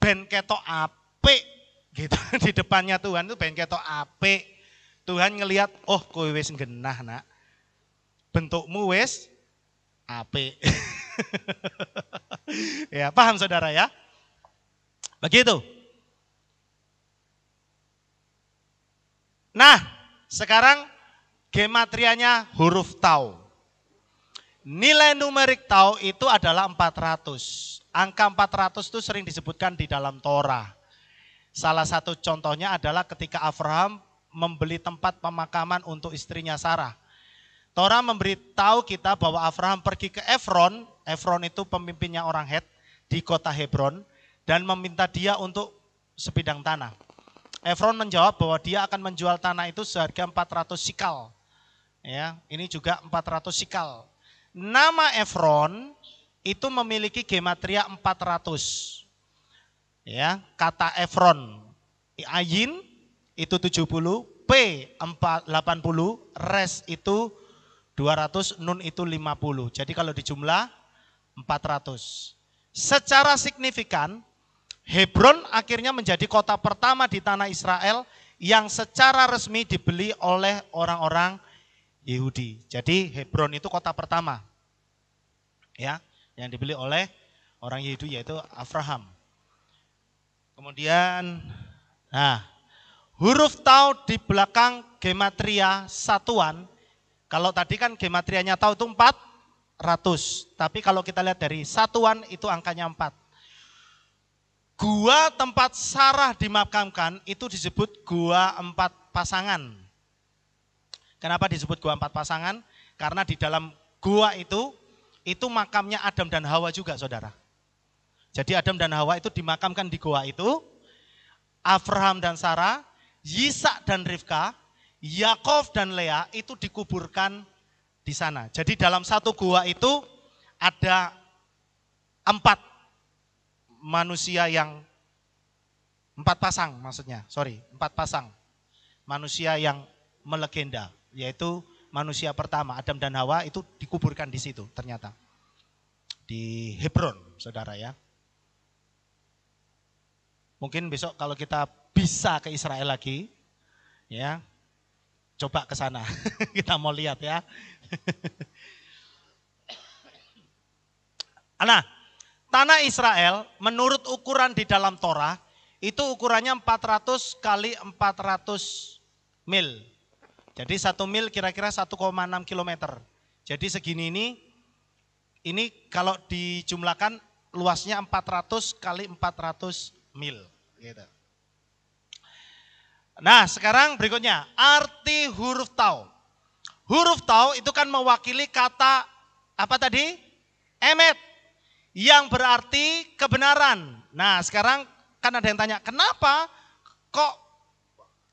Ben ketok apik Gitu *laughs* di depannya Tuhan tuh pengen ketok ape Tuhan ngelihat, "Oh, kowe wis genah, Nak. Bentukmu wis ape *laughs* ya, paham Saudara ya? Begitu. Nah, sekarang gematrianya huruf tau. Nilai numerik tau itu adalah 400. Angka 400 itu sering disebutkan di dalam Torah. Salah satu contohnya adalah ketika Abraham membeli tempat pemakaman untuk istrinya Sarah. Torah memberitahu kita bahwa Abraham pergi ke Efron, Efron itu pemimpinnya orang Het di kota Hebron, dan meminta dia untuk sebidang tanah. Efron menjawab bahwa dia akan menjual tanah itu seharga 400 sikal. Ya, ini juga 400 sikal. Nama Efron itu memiliki gematria 400 ya kata Efron ayin itu 70 P 480 res itu 200 nun itu 50 jadi kalau dijumlah 400 secara signifikan Hebron akhirnya menjadi kota pertama di tanah Israel yang secara resmi dibeli oleh orang-orang Yahudi. Jadi Hebron itu kota pertama ya yang dibeli oleh orang Yahudi yaitu Abraham. Kemudian, nah, huruf tau di belakang gematria satuan. Kalau tadi kan gematrianya tau itu 400. Tapi kalau kita lihat dari satuan itu angkanya 4. Gua tempat Sarah dimakamkan itu disebut gua empat pasangan. Kenapa disebut gua empat pasangan? Karena di dalam gua itu, itu makamnya Adam dan Hawa juga saudara. Jadi Adam dan Hawa itu dimakamkan di goa itu. Abraham dan Sarah, Yisak dan Rifka, Yakov dan Lea itu dikuburkan di sana. Jadi dalam satu goa itu ada empat manusia yang empat pasang maksudnya, sorry, empat pasang manusia yang melegenda, yaitu manusia pertama Adam dan Hawa itu dikuburkan di situ ternyata di Hebron, saudara ya. Mungkin besok kalau kita bisa ke Israel lagi, ya coba ke sana. *laughs* kita mau lihat ya. *laughs* nah, tanah Israel menurut ukuran di dalam Torah itu ukurannya 400 kali 400 mil. Jadi satu mil kira-kira 1,6 kilometer. Jadi segini ini, ini kalau dijumlahkan luasnya 400 kali 400 mil. Gitu. Nah, sekarang berikutnya, arti huruf tau. Huruf tau itu kan mewakili kata apa tadi? Emet yang berarti kebenaran. Nah, sekarang kan ada yang tanya, kenapa kok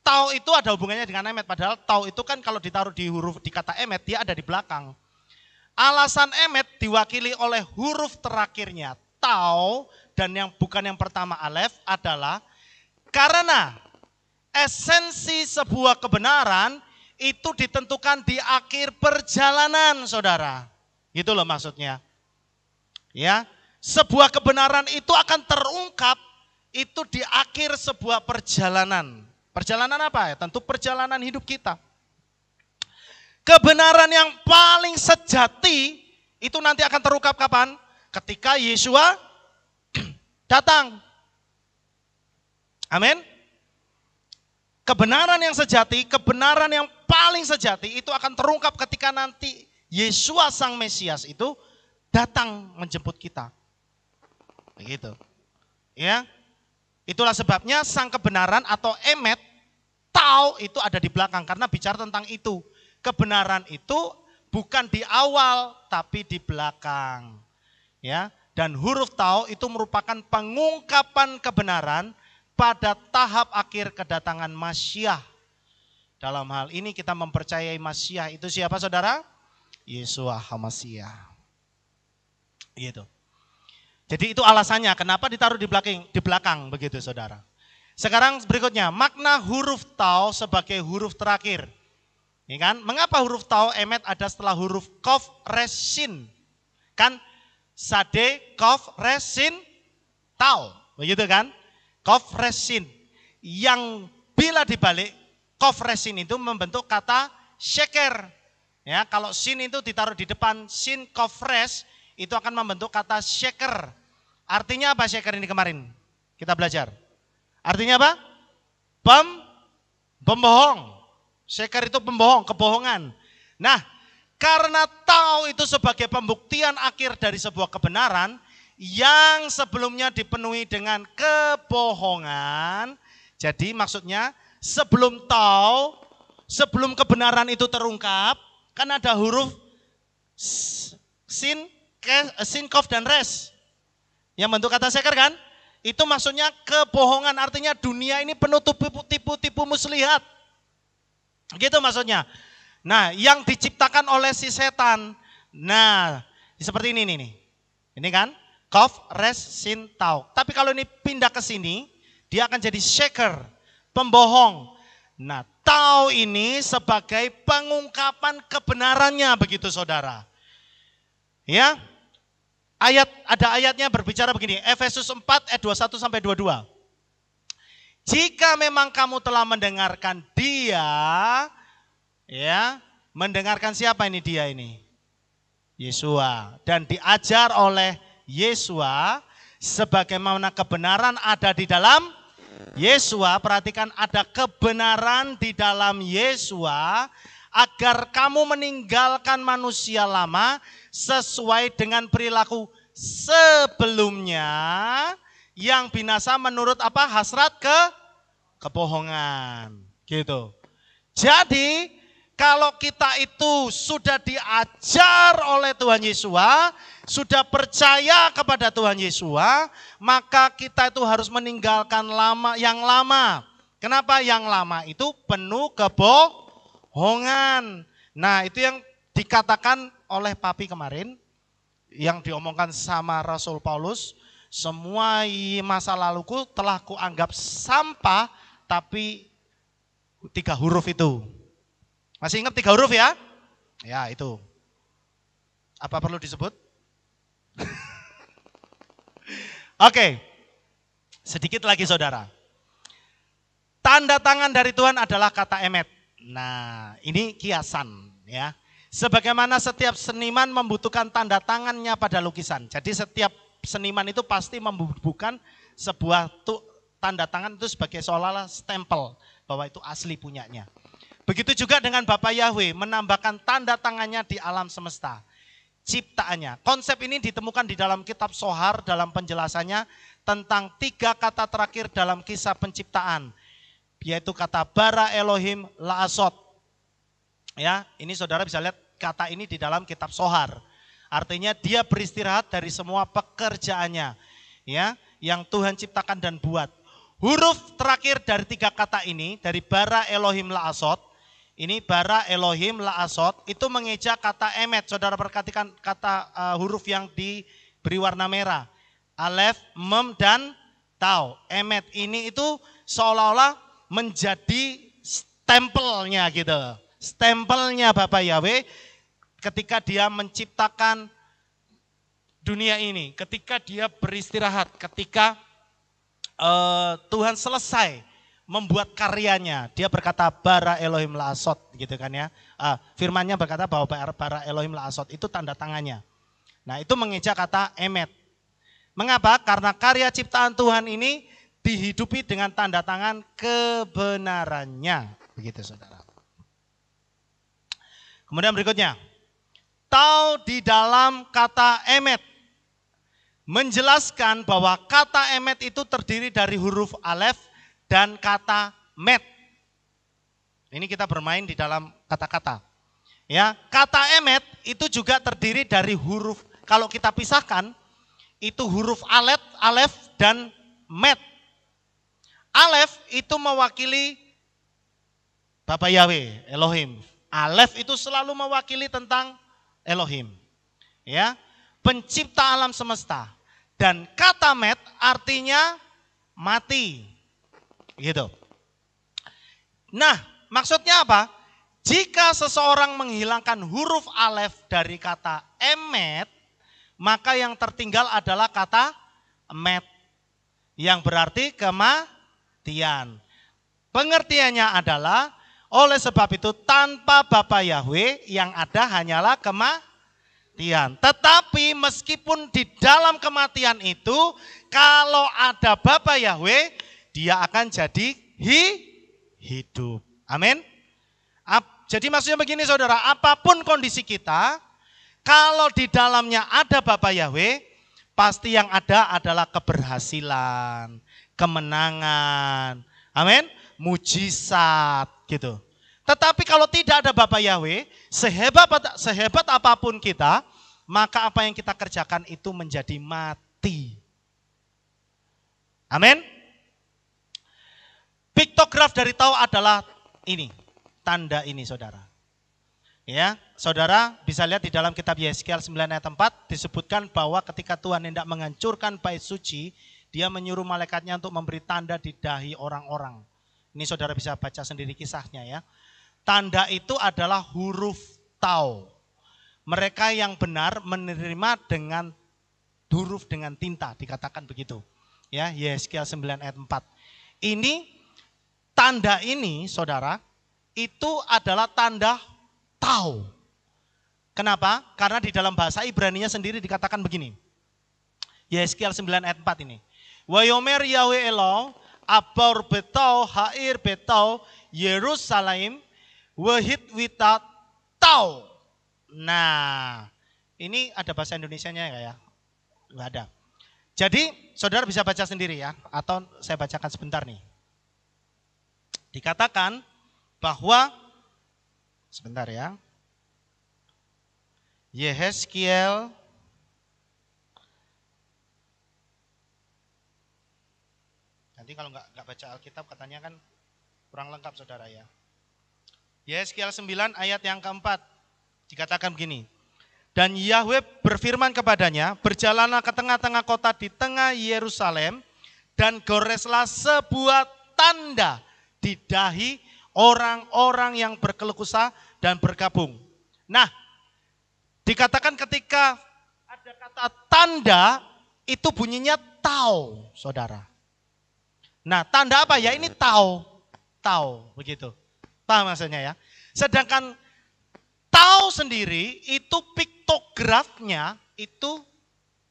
tau itu ada hubungannya dengan emet? Padahal tau itu kan kalau ditaruh di huruf di kata emet, dia ada di belakang. Alasan emet diwakili oleh huruf terakhirnya. Tau dan yang bukan yang pertama alef adalah karena esensi sebuah kebenaran itu ditentukan di akhir perjalanan, saudara. Gitu loh maksudnya. Ya, sebuah kebenaran itu akan terungkap itu di akhir sebuah perjalanan. Perjalanan apa ya? Tentu perjalanan hidup kita. Kebenaran yang paling sejati itu nanti akan terungkap kapan? Ketika Yesus datang. Amin. Kebenaran yang sejati, kebenaran yang paling sejati itu akan terungkap ketika nanti Yesus sang Mesias itu datang menjemput kita. Begitu. Ya. Itulah sebabnya sang kebenaran atau emet tau itu ada di belakang karena bicara tentang itu. Kebenaran itu bukan di awal tapi di belakang. Ya. Dan huruf tau itu merupakan pengungkapan kebenaran pada tahap akhir kedatangan Masyah. Dalam hal ini kita mempercayai Masyah itu siapa saudara? Yesus Hamasyah. Gitu. Jadi itu alasannya kenapa ditaruh di belakang, di belakang begitu saudara. Sekarang berikutnya, makna huruf tau sebagai huruf terakhir. ini kan? Mengapa huruf tau emet ada setelah huruf kof resin? Kan sade kof resin tau. Begitu kan? Kof resin. Yang bila dibalik kof resin itu membentuk kata syeker. Ya, kalau sin itu ditaruh di depan sin kofres itu akan membentuk kata syeker. Artinya apa syeker ini kemarin? Kita belajar. Artinya apa? Pem, pembohong. Syeker itu pembohong, kebohongan. Nah, karena tahu itu sebagai pembuktian akhir dari sebuah kebenaran yang sebelumnya dipenuhi dengan kebohongan. Jadi maksudnya sebelum tahu, sebelum kebenaran itu terungkap, kan ada huruf sin, sin, sinkof dan res. Yang bentuk kata seker kan? Itu maksudnya kebohongan, artinya dunia ini penuh tipu-tipu muslihat. Gitu maksudnya. Nah, yang diciptakan oleh si setan. Nah, seperti ini nih. Ini kan? Kof, res, sin, tau. Tapi kalau ini pindah ke sini, dia akan jadi shaker, pembohong. Nah, tau ini sebagai pengungkapan kebenarannya begitu saudara. Ya, ayat ada ayatnya berbicara begini, Efesus 4 ayat 21 sampai 22. Jika memang kamu telah mendengarkan dia, ya mendengarkan siapa ini dia ini Yesua dan diajar oleh Yesua sebagaimana kebenaran ada di dalam Yesua perhatikan ada kebenaran di dalam Yesua agar kamu meninggalkan manusia lama sesuai dengan perilaku sebelumnya yang binasa menurut apa hasrat ke kebohongan gitu jadi kalau kita itu sudah diajar oleh Tuhan Yesus, sudah percaya kepada Tuhan Yesus, maka kita itu harus meninggalkan lama yang lama. Kenapa yang lama itu penuh kebohongan. Nah, itu yang dikatakan oleh papi kemarin yang diomongkan sama Rasul Paulus, semua masa laluku telah kuanggap sampah tapi tiga huruf itu masih ingat tiga huruf ya? Ya itu. Apa perlu disebut? *laughs* Oke. Sedikit lagi saudara. Tanda tangan dari Tuhan adalah kata emet. Nah ini kiasan ya. Sebagaimana setiap seniman membutuhkan tanda tangannya pada lukisan. Jadi setiap seniman itu pasti membutuhkan sebuah tanda tangan itu sebagai seolah-olah stempel bahwa itu asli punyanya. Begitu juga dengan Bapak Yahweh menambahkan tanda tangannya di alam semesta. Ciptaannya. Konsep ini ditemukan di dalam kitab Sohar dalam penjelasannya tentang tiga kata terakhir dalam kisah penciptaan. Yaitu kata bara Elohim laasot. Ya, ini saudara bisa lihat kata ini di dalam kitab Sohar. Artinya dia beristirahat dari semua pekerjaannya. Ya, yang Tuhan ciptakan dan buat. Huruf terakhir dari tiga kata ini, dari bara Elohim Laasot, ini bara Elohim la asot itu mengeja kata emet. Saudara perhatikan kata uh, huruf yang diberi warna merah. Alef, mem dan tau. Emet ini itu seolah-olah menjadi stempelnya gitu. Stempelnya Bapak Yahweh ketika dia menciptakan dunia ini, ketika dia beristirahat, ketika uh, Tuhan selesai membuat karyanya. Dia berkata bara Elohim la asot gitu kan ya. Uh, firmannya berkata bahwa bara Elohim la asot itu tanda tangannya. Nah, itu mengeja kata emet. Mengapa? Karena karya ciptaan Tuhan ini dihidupi dengan tanda tangan kebenarannya. Begitu Saudara. Kemudian berikutnya. tahu di dalam kata emet menjelaskan bahwa kata emet itu terdiri dari huruf alef, dan kata met. Ini kita bermain di dalam kata-kata. Ya, kata emet itu juga terdiri dari huruf kalau kita pisahkan itu huruf alef alef dan met. Alef itu mewakili Bapak Yahweh, Elohim. Alef itu selalu mewakili tentang Elohim. Ya, pencipta alam semesta. Dan kata met artinya mati. Gitu. Nah, maksudnya apa? Jika seseorang menghilangkan huruf alef dari kata emet, maka yang tertinggal adalah kata met yang berarti kematian. Pengertiannya adalah oleh sebab itu tanpa Bapak Yahweh yang ada hanyalah kematian. Tetapi meskipun di dalam kematian itu kalau ada Bapak Yahweh dia akan jadi hi, hidup. Amin. Jadi maksudnya begini saudara, apapun kondisi kita, kalau di dalamnya ada Bapak Yahweh, pasti yang ada adalah keberhasilan, kemenangan, amin, mujizat gitu. Tetapi kalau tidak ada Bapak Yahweh, sehebat sehebat apapun kita, maka apa yang kita kerjakan itu menjadi mati. Amin. Piktograf dari tau adalah ini, tanda ini saudara. Ya, saudara bisa lihat di dalam kitab Yeskel 9 ayat 4 disebutkan bahwa ketika Tuhan hendak menghancurkan bait suci, dia menyuruh malaikatnya untuk memberi tanda di dahi orang-orang. Ini saudara bisa baca sendiri kisahnya ya. Tanda itu adalah huruf tau. Mereka yang benar menerima dengan huruf dengan tinta dikatakan begitu. Ya, Yeskel 9 ayat 4. Ini Tanda ini, saudara, itu adalah tanda Tau. Kenapa? Karena di dalam bahasa Ibrani-nya sendiri dikatakan begini. Yeskiel 9 ayat 4 ini. Wayomer Yahweh Elo, Abor Betau, Hair Betau, Yerusalem, Wahid Wita Tau. Nah, ini ada bahasa Indonesia-nya ya? Enggak ya? ada. Jadi, saudara bisa baca sendiri ya. Atau saya bacakan sebentar nih. Dikatakan bahwa sebentar ya. Yehezkiel Nanti kalau nggak nggak baca Alkitab katanya kan kurang lengkap saudara ya. Yehezkiel 9 ayat yang keempat dikatakan begini. Dan Yahweh berfirman kepadanya, berjalanlah ke tengah-tengah kota di tengah Yerusalem dan goreslah sebuah tanda di dahi orang-orang yang berkeluh kesah dan berkabung. Nah, dikatakan ketika ada kata tanda itu bunyinya tau, saudara. Nah, tanda apa ya? Ini tau, tau begitu. Paham maksudnya ya? Sedangkan tau sendiri itu piktografnya itu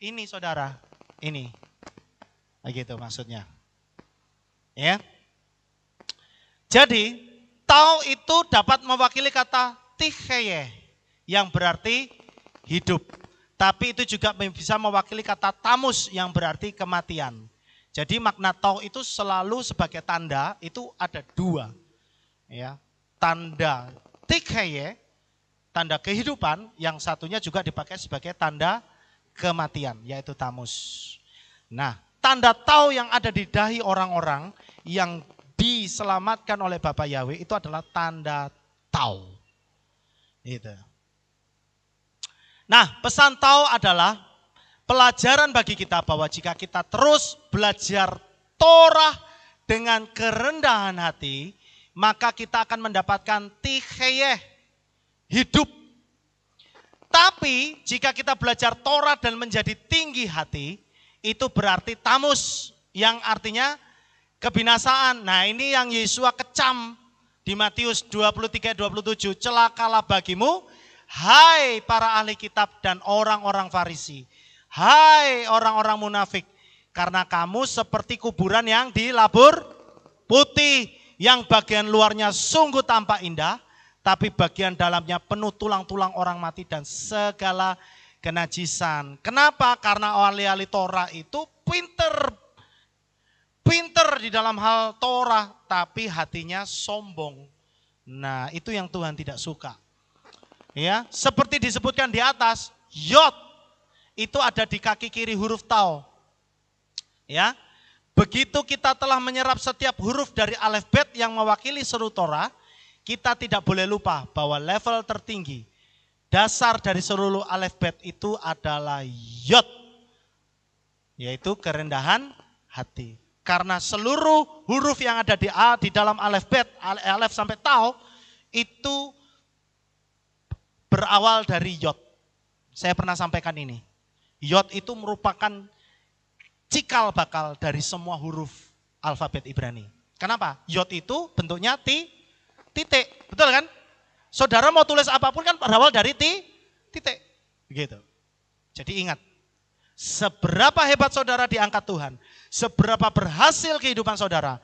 ini saudara, ini. Begitu maksudnya. Ya. Jadi, tau itu dapat mewakili kata tiheye yang berarti hidup. Tapi itu juga bisa mewakili kata tamus yang berarti kematian. Jadi makna tau itu selalu sebagai tanda itu ada dua. Ya, tanda tikheye, tanda kehidupan, yang satunya juga dipakai sebagai tanda kematian, yaitu tamus. Nah, tanda tau yang ada di dahi orang-orang yang diselamatkan oleh Bapak Yahweh itu adalah tanda tau. Itu. Nah, pesan tau adalah pelajaran bagi kita bahwa jika kita terus belajar Torah dengan kerendahan hati, maka kita akan mendapatkan tiheyeh, hidup. Tapi jika kita belajar Torah dan menjadi tinggi hati, itu berarti tamus yang artinya kebinasaan. Nah ini yang Yesua kecam di Matius 23-27. Celakalah bagimu, hai para ahli kitab dan orang-orang farisi. Hai orang-orang munafik. Karena kamu seperti kuburan yang dilabur putih. Yang bagian luarnya sungguh tampak indah. Tapi bagian dalamnya penuh tulang-tulang orang mati dan segala kenajisan. Kenapa? Karena ahli-ahli Torah itu pinter pinter di dalam hal Torah, tapi hatinya sombong. Nah, itu yang Tuhan tidak suka. Ya, seperti disebutkan di atas, yod itu ada di kaki kiri huruf tau. Ya, begitu kita telah menyerap setiap huruf dari alef bet yang mewakili seru Torah, kita tidak boleh lupa bahwa level tertinggi dasar dari seluruh alef bet itu adalah yod, yaitu kerendahan hati. Karena seluruh huruf yang ada di A di dalam alef bet, alef sampai tau itu berawal dari yod. Saya pernah sampaikan ini. Yod itu merupakan cikal bakal dari semua huruf alfabet Ibrani. Kenapa? Yod itu bentuknya ti, titik. Betul kan? Saudara mau tulis apapun kan berawal dari ti, titik. Begitu. Jadi ingat, Seberapa hebat saudara diangkat Tuhan, seberapa berhasil kehidupan saudara,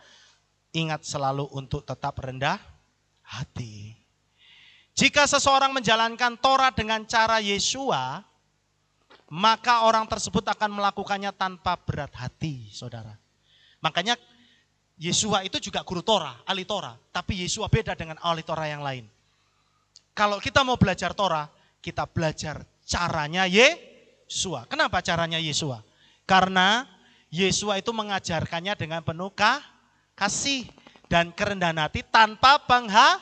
ingat selalu untuk tetap rendah hati. Jika seseorang menjalankan Torah dengan cara Yesua, maka orang tersebut akan melakukannya tanpa berat hati, saudara. Makanya Yesua itu juga guru Torah, ahli Torah. Tapi Yesua beda dengan ahli Torah yang lain. Kalau kita mau belajar Torah, kita belajar caranya Ye, Yesua. Kenapa caranya Yesua? Karena Yesua itu mengajarkannya dengan penuh kah, kasih dan kerendahan hati tanpa pengha,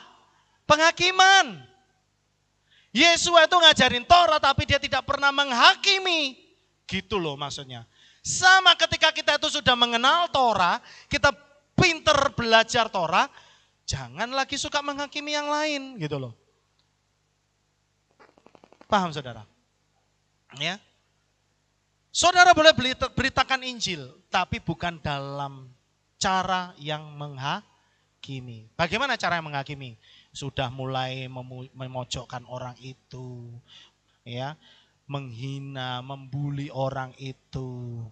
penghakiman. Yesua itu ngajarin Torah tapi dia tidak pernah menghakimi. Gitu loh maksudnya. Sama ketika kita itu sudah mengenal Torah, kita pinter belajar Torah, jangan lagi suka menghakimi yang lain gitu loh. Paham saudara? Ya. Saudara boleh beritakan Injil, tapi bukan dalam cara yang menghakimi. Bagaimana cara yang menghakimi? Sudah mulai memojokkan orang itu, ya, menghina, membuli orang itu.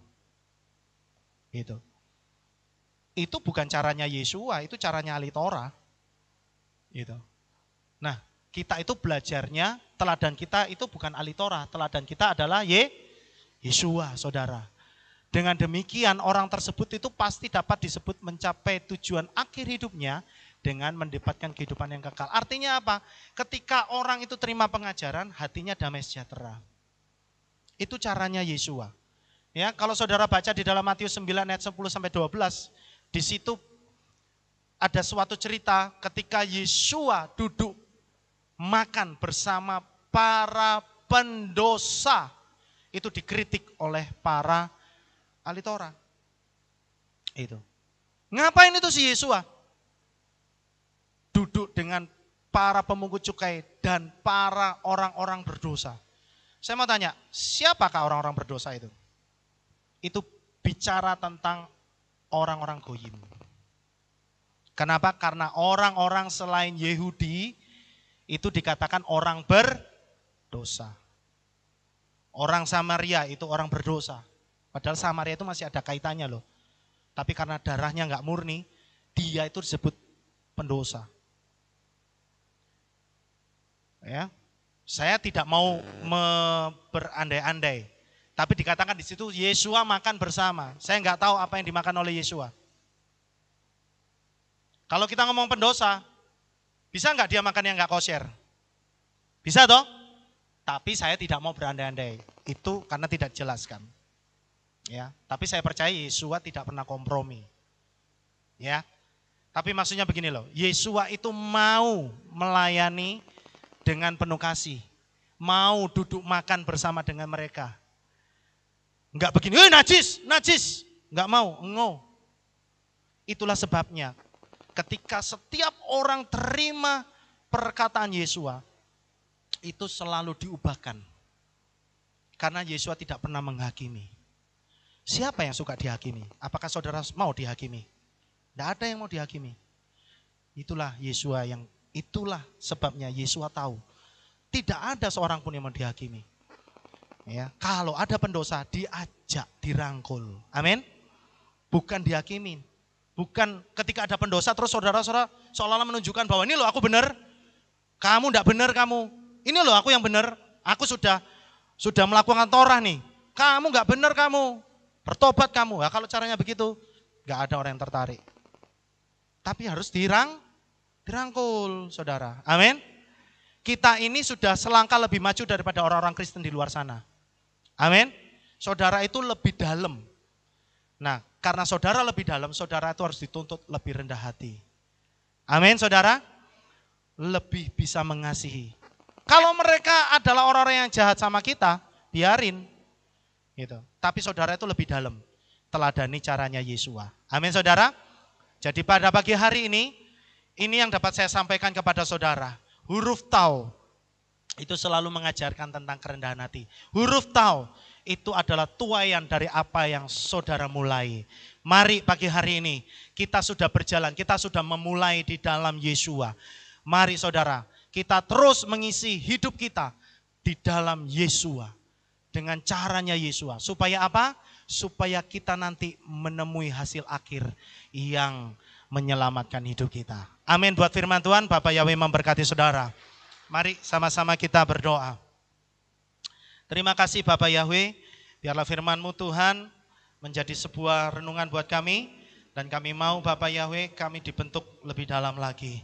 Itu, Itu bukan caranya Yesua, itu caranya Alitora. Itu. Nah, kita itu belajarnya, teladan kita itu bukan Alitora, teladan kita adalah Ye, Yesua, saudara. Dengan demikian orang tersebut itu pasti dapat disebut mencapai tujuan akhir hidupnya dengan mendapatkan kehidupan yang kekal. Artinya apa? Ketika orang itu terima pengajaran, hatinya damai sejahtera. Itu caranya Yesua. Ya, kalau saudara baca di dalam Matius 9 ayat 10 sampai 12, di situ ada suatu cerita ketika Yesua duduk makan bersama para pendosa itu dikritik oleh para ahli Torah. Itu. Ngapain itu si Yesua? Duduk dengan para pemungut cukai dan para orang-orang berdosa. Saya mau tanya, siapakah orang-orang berdosa itu? Itu bicara tentang orang-orang goyim. Kenapa? Karena orang-orang selain Yehudi itu dikatakan orang berdosa. Orang Samaria itu orang berdosa. Padahal Samaria itu masih ada kaitannya loh. Tapi karena darahnya nggak murni, dia itu disebut pendosa. Ya, saya tidak mau berandai-andai, tapi dikatakan di situ Yesua makan bersama. Saya nggak tahu apa yang dimakan oleh Yesua. Kalau kita ngomong pendosa, bisa nggak dia makan yang nggak kosher? Bisa toh? Tapi saya tidak mau berandai-andai. Itu karena tidak jelaskan Ya, tapi saya percaya Yesua tidak pernah kompromi. Ya. Tapi maksudnya begini loh, Yesua itu mau melayani dengan penuh kasih. Mau duduk makan bersama dengan mereka. Enggak begini, eh najis, najis. Enggak mau, engau. Itulah sebabnya ketika setiap orang terima perkataan Yesua, itu selalu diubahkan. Karena Yesus tidak pernah menghakimi. Siapa yang suka dihakimi? Apakah saudara mau dihakimi? Tidak ada yang mau dihakimi. Itulah Yesus yang itulah sebabnya Yesus tahu tidak ada seorang pun yang mau dihakimi. Ya, kalau ada pendosa diajak, dirangkul. Amin. Bukan dihakimi. Bukan ketika ada pendosa terus saudara-saudara seolah-olah menunjukkan bahwa ini loh aku benar. Kamu tidak benar kamu. Ini loh aku yang benar, aku sudah sudah melakukan torah nih. Kamu nggak benar kamu, bertobat kamu. Ya, kalau caranya begitu, nggak ada orang yang tertarik. Tapi harus dirang, dirangkul, saudara. Amin. Kita ini sudah selangkah lebih maju daripada orang-orang Kristen di luar sana. Amin. Saudara itu lebih dalam. Nah, karena saudara lebih dalam, saudara itu harus dituntut lebih rendah hati. Amin, saudara. Lebih bisa mengasihi. Kalau mereka adalah orang-orang yang jahat sama kita, biarin. Gitu. Tapi saudara itu lebih dalam. Teladani caranya Yesua. Amin saudara. Jadi pada pagi hari ini, ini yang dapat saya sampaikan kepada saudara. Huruf tau itu selalu mengajarkan tentang kerendahan hati. Huruf tau itu adalah tuayan dari apa yang saudara mulai. Mari pagi hari ini kita sudah berjalan, kita sudah memulai di dalam Yesua. Mari saudara, kita terus mengisi hidup kita di dalam Yesua. Dengan caranya Yesua. Supaya apa? Supaya kita nanti menemui hasil akhir yang menyelamatkan hidup kita. Amin buat firman Tuhan, Bapak Yahweh memberkati saudara. Mari sama-sama kita berdoa. Terima kasih Bapak Yahweh, biarlah Firmanmu Tuhan menjadi sebuah renungan buat kami. Dan kami mau Bapak Yahweh, kami dibentuk lebih dalam lagi.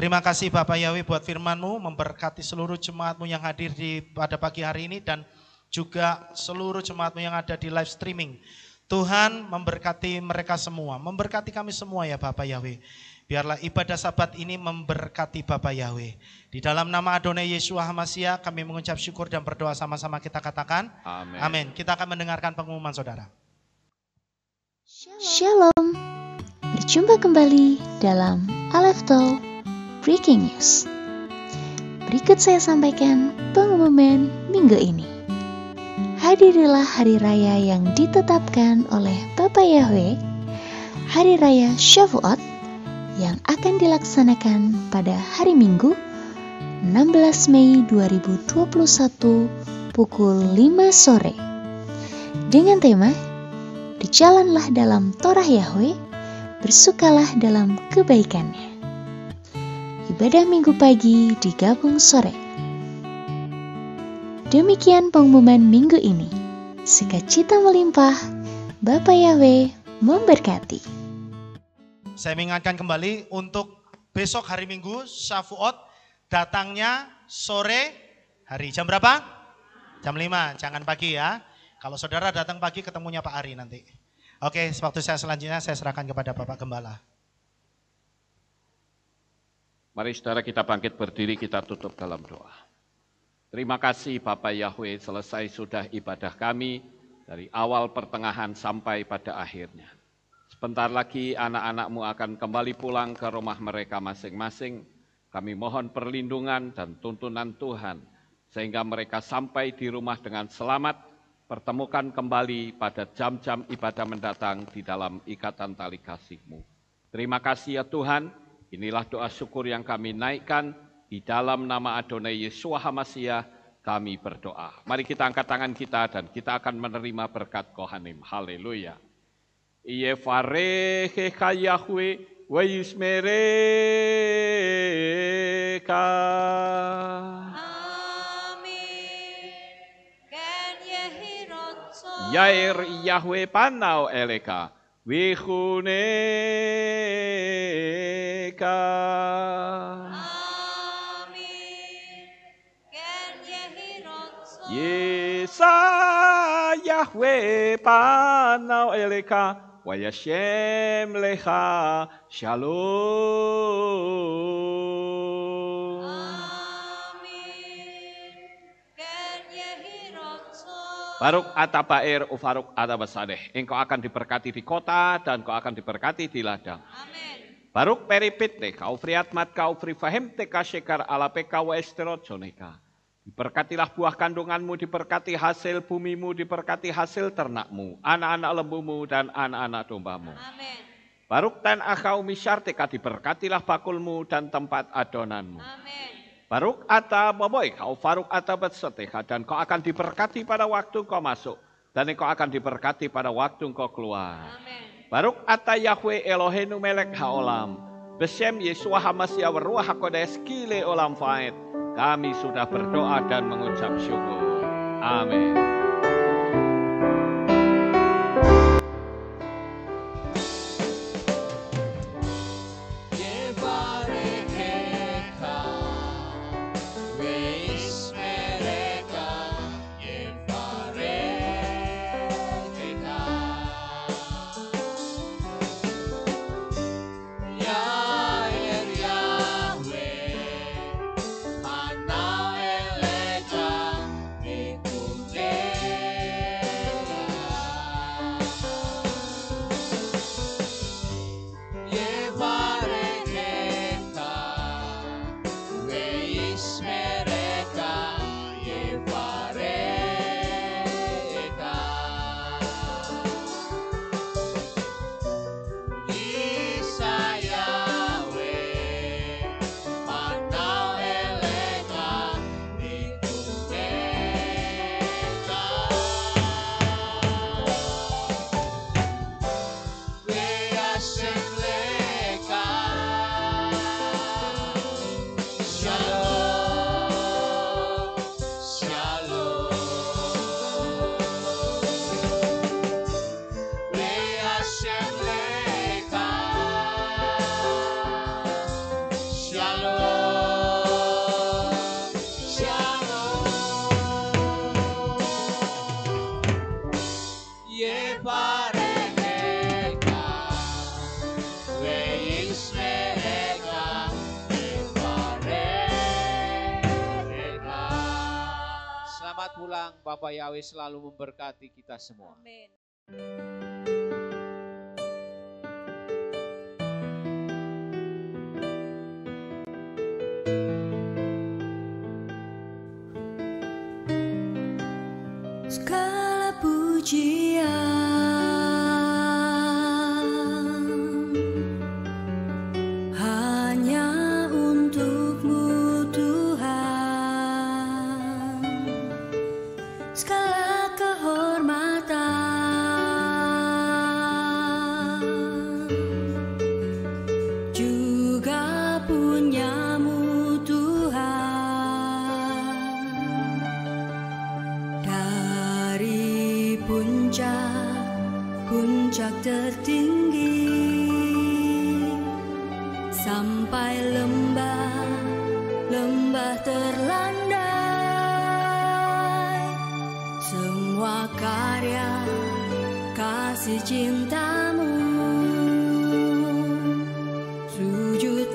Terima kasih Bapak Yahweh buat firmanmu, memberkati seluruh jemaatmu yang hadir di pada pagi hari ini dan juga seluruh jemaatmu yang ada di live streaming. Tuhan memberkati mereka semua, memberkati kami semua ya Bapak Yahweh. Biarlah ibadah sabat ini memberkati Bapak Yahweh. Di dalam nama Adonai Yesus Hamasya kami mengucap syukur dan berdoa sama-sama kita katakan. Amin. Kita akan mendengarkan pengumuman saudara. Shalom. Shalom. Berjumpa kembali dalam Aleph Talk breaking news. Berikut saya sampaikan pengumuman minggu ini. Hadirilah hari raya yang ditetapkan oleh Bapak Yahweh, Hari Raya Shavuot yang akan dilaksanakan pada hari Minggu 16 Mei 2021 pukul 5 sore dengan tema Berjalanlah dalam Torah Yahweh, bersukalah dalam kebaikannya ibadah minggu pagi digabung sore. Demikian pengumuman minggu ini. Sukacita melimpah, Bapak Yahweh memberkati. Saya mengingatkan kembali untuk besok hari Minggu, Syafuot, datangnya sore hari. Jam berapa? Jam 5, jangan pagi ya. Kalau saudara datang pagi ketemunya Pak Ari nanti. Oke, waktu saya selanjutnya saya serahkan kepada Bapak Gembala. Mari saudara kita bangkit berdiri, kita tutup dalam doa. Terima kasih Bapak Yahweh, selesai sudah ibadah kami dari awal pertengahan sampai pada akhirnya. Sebentar lagi anak-anakmu akan kembali pulang ke rumah mereka masing-masing. Kami mohon perlindungan dan tuntunan Tuhan, sehingga mereka sampai di rumah dengan selamat, pertemukan kembali pada jam-jam ibadah mendatang di dalam ikatan tali kasihmu. Terima kasih ya Tuhan, Inilah doa syukur yang kami naikkan di dalam nama Adonai Yesua HaMasiah kami berdoa. Mari kita angkat tangan kita dan kita akan menerima berkat Kohanim. Haleluya. Iye fare kayahwe wa yusmereka. Amin. Yair Yahweh panau eleka. Wihune. Yahweh panau eleka Wayashem lecha shalom. Baruk atabair ufaruk atabasadeh. Engkau akan diberkati di kota dan kau akan diberkati di ladang. Amin. Baruk peripit kau friatmat kau frifahim teka shekar ala peka wa esterot soneka. Diberkatilah buah kandunganmu, diberkati hasil bumimu, diberkati hasil ternakmu, anak-anak lembumu, dan anak-anak dombamu. Amin. Baruk tan akau misyartika, diberkatilah bakulmu dan tempat adonanmu. Amin. Baruk ata boboi, kau faruk ata betsetika, dan kau akan diberkati pada waktu kau masuk, dan kau akan diberkati pada waktu kau keluar. Amin. Baruk ata Yahweh Elohenu melek haolam, besem Yesua hamasya waruah hakodes kile olam faed. Kami sudah berdoa dan mengucap syukur. Amin. selalu memberkati kita semua. Amin.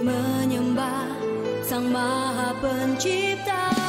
menyembah Sang Maha Pencipta.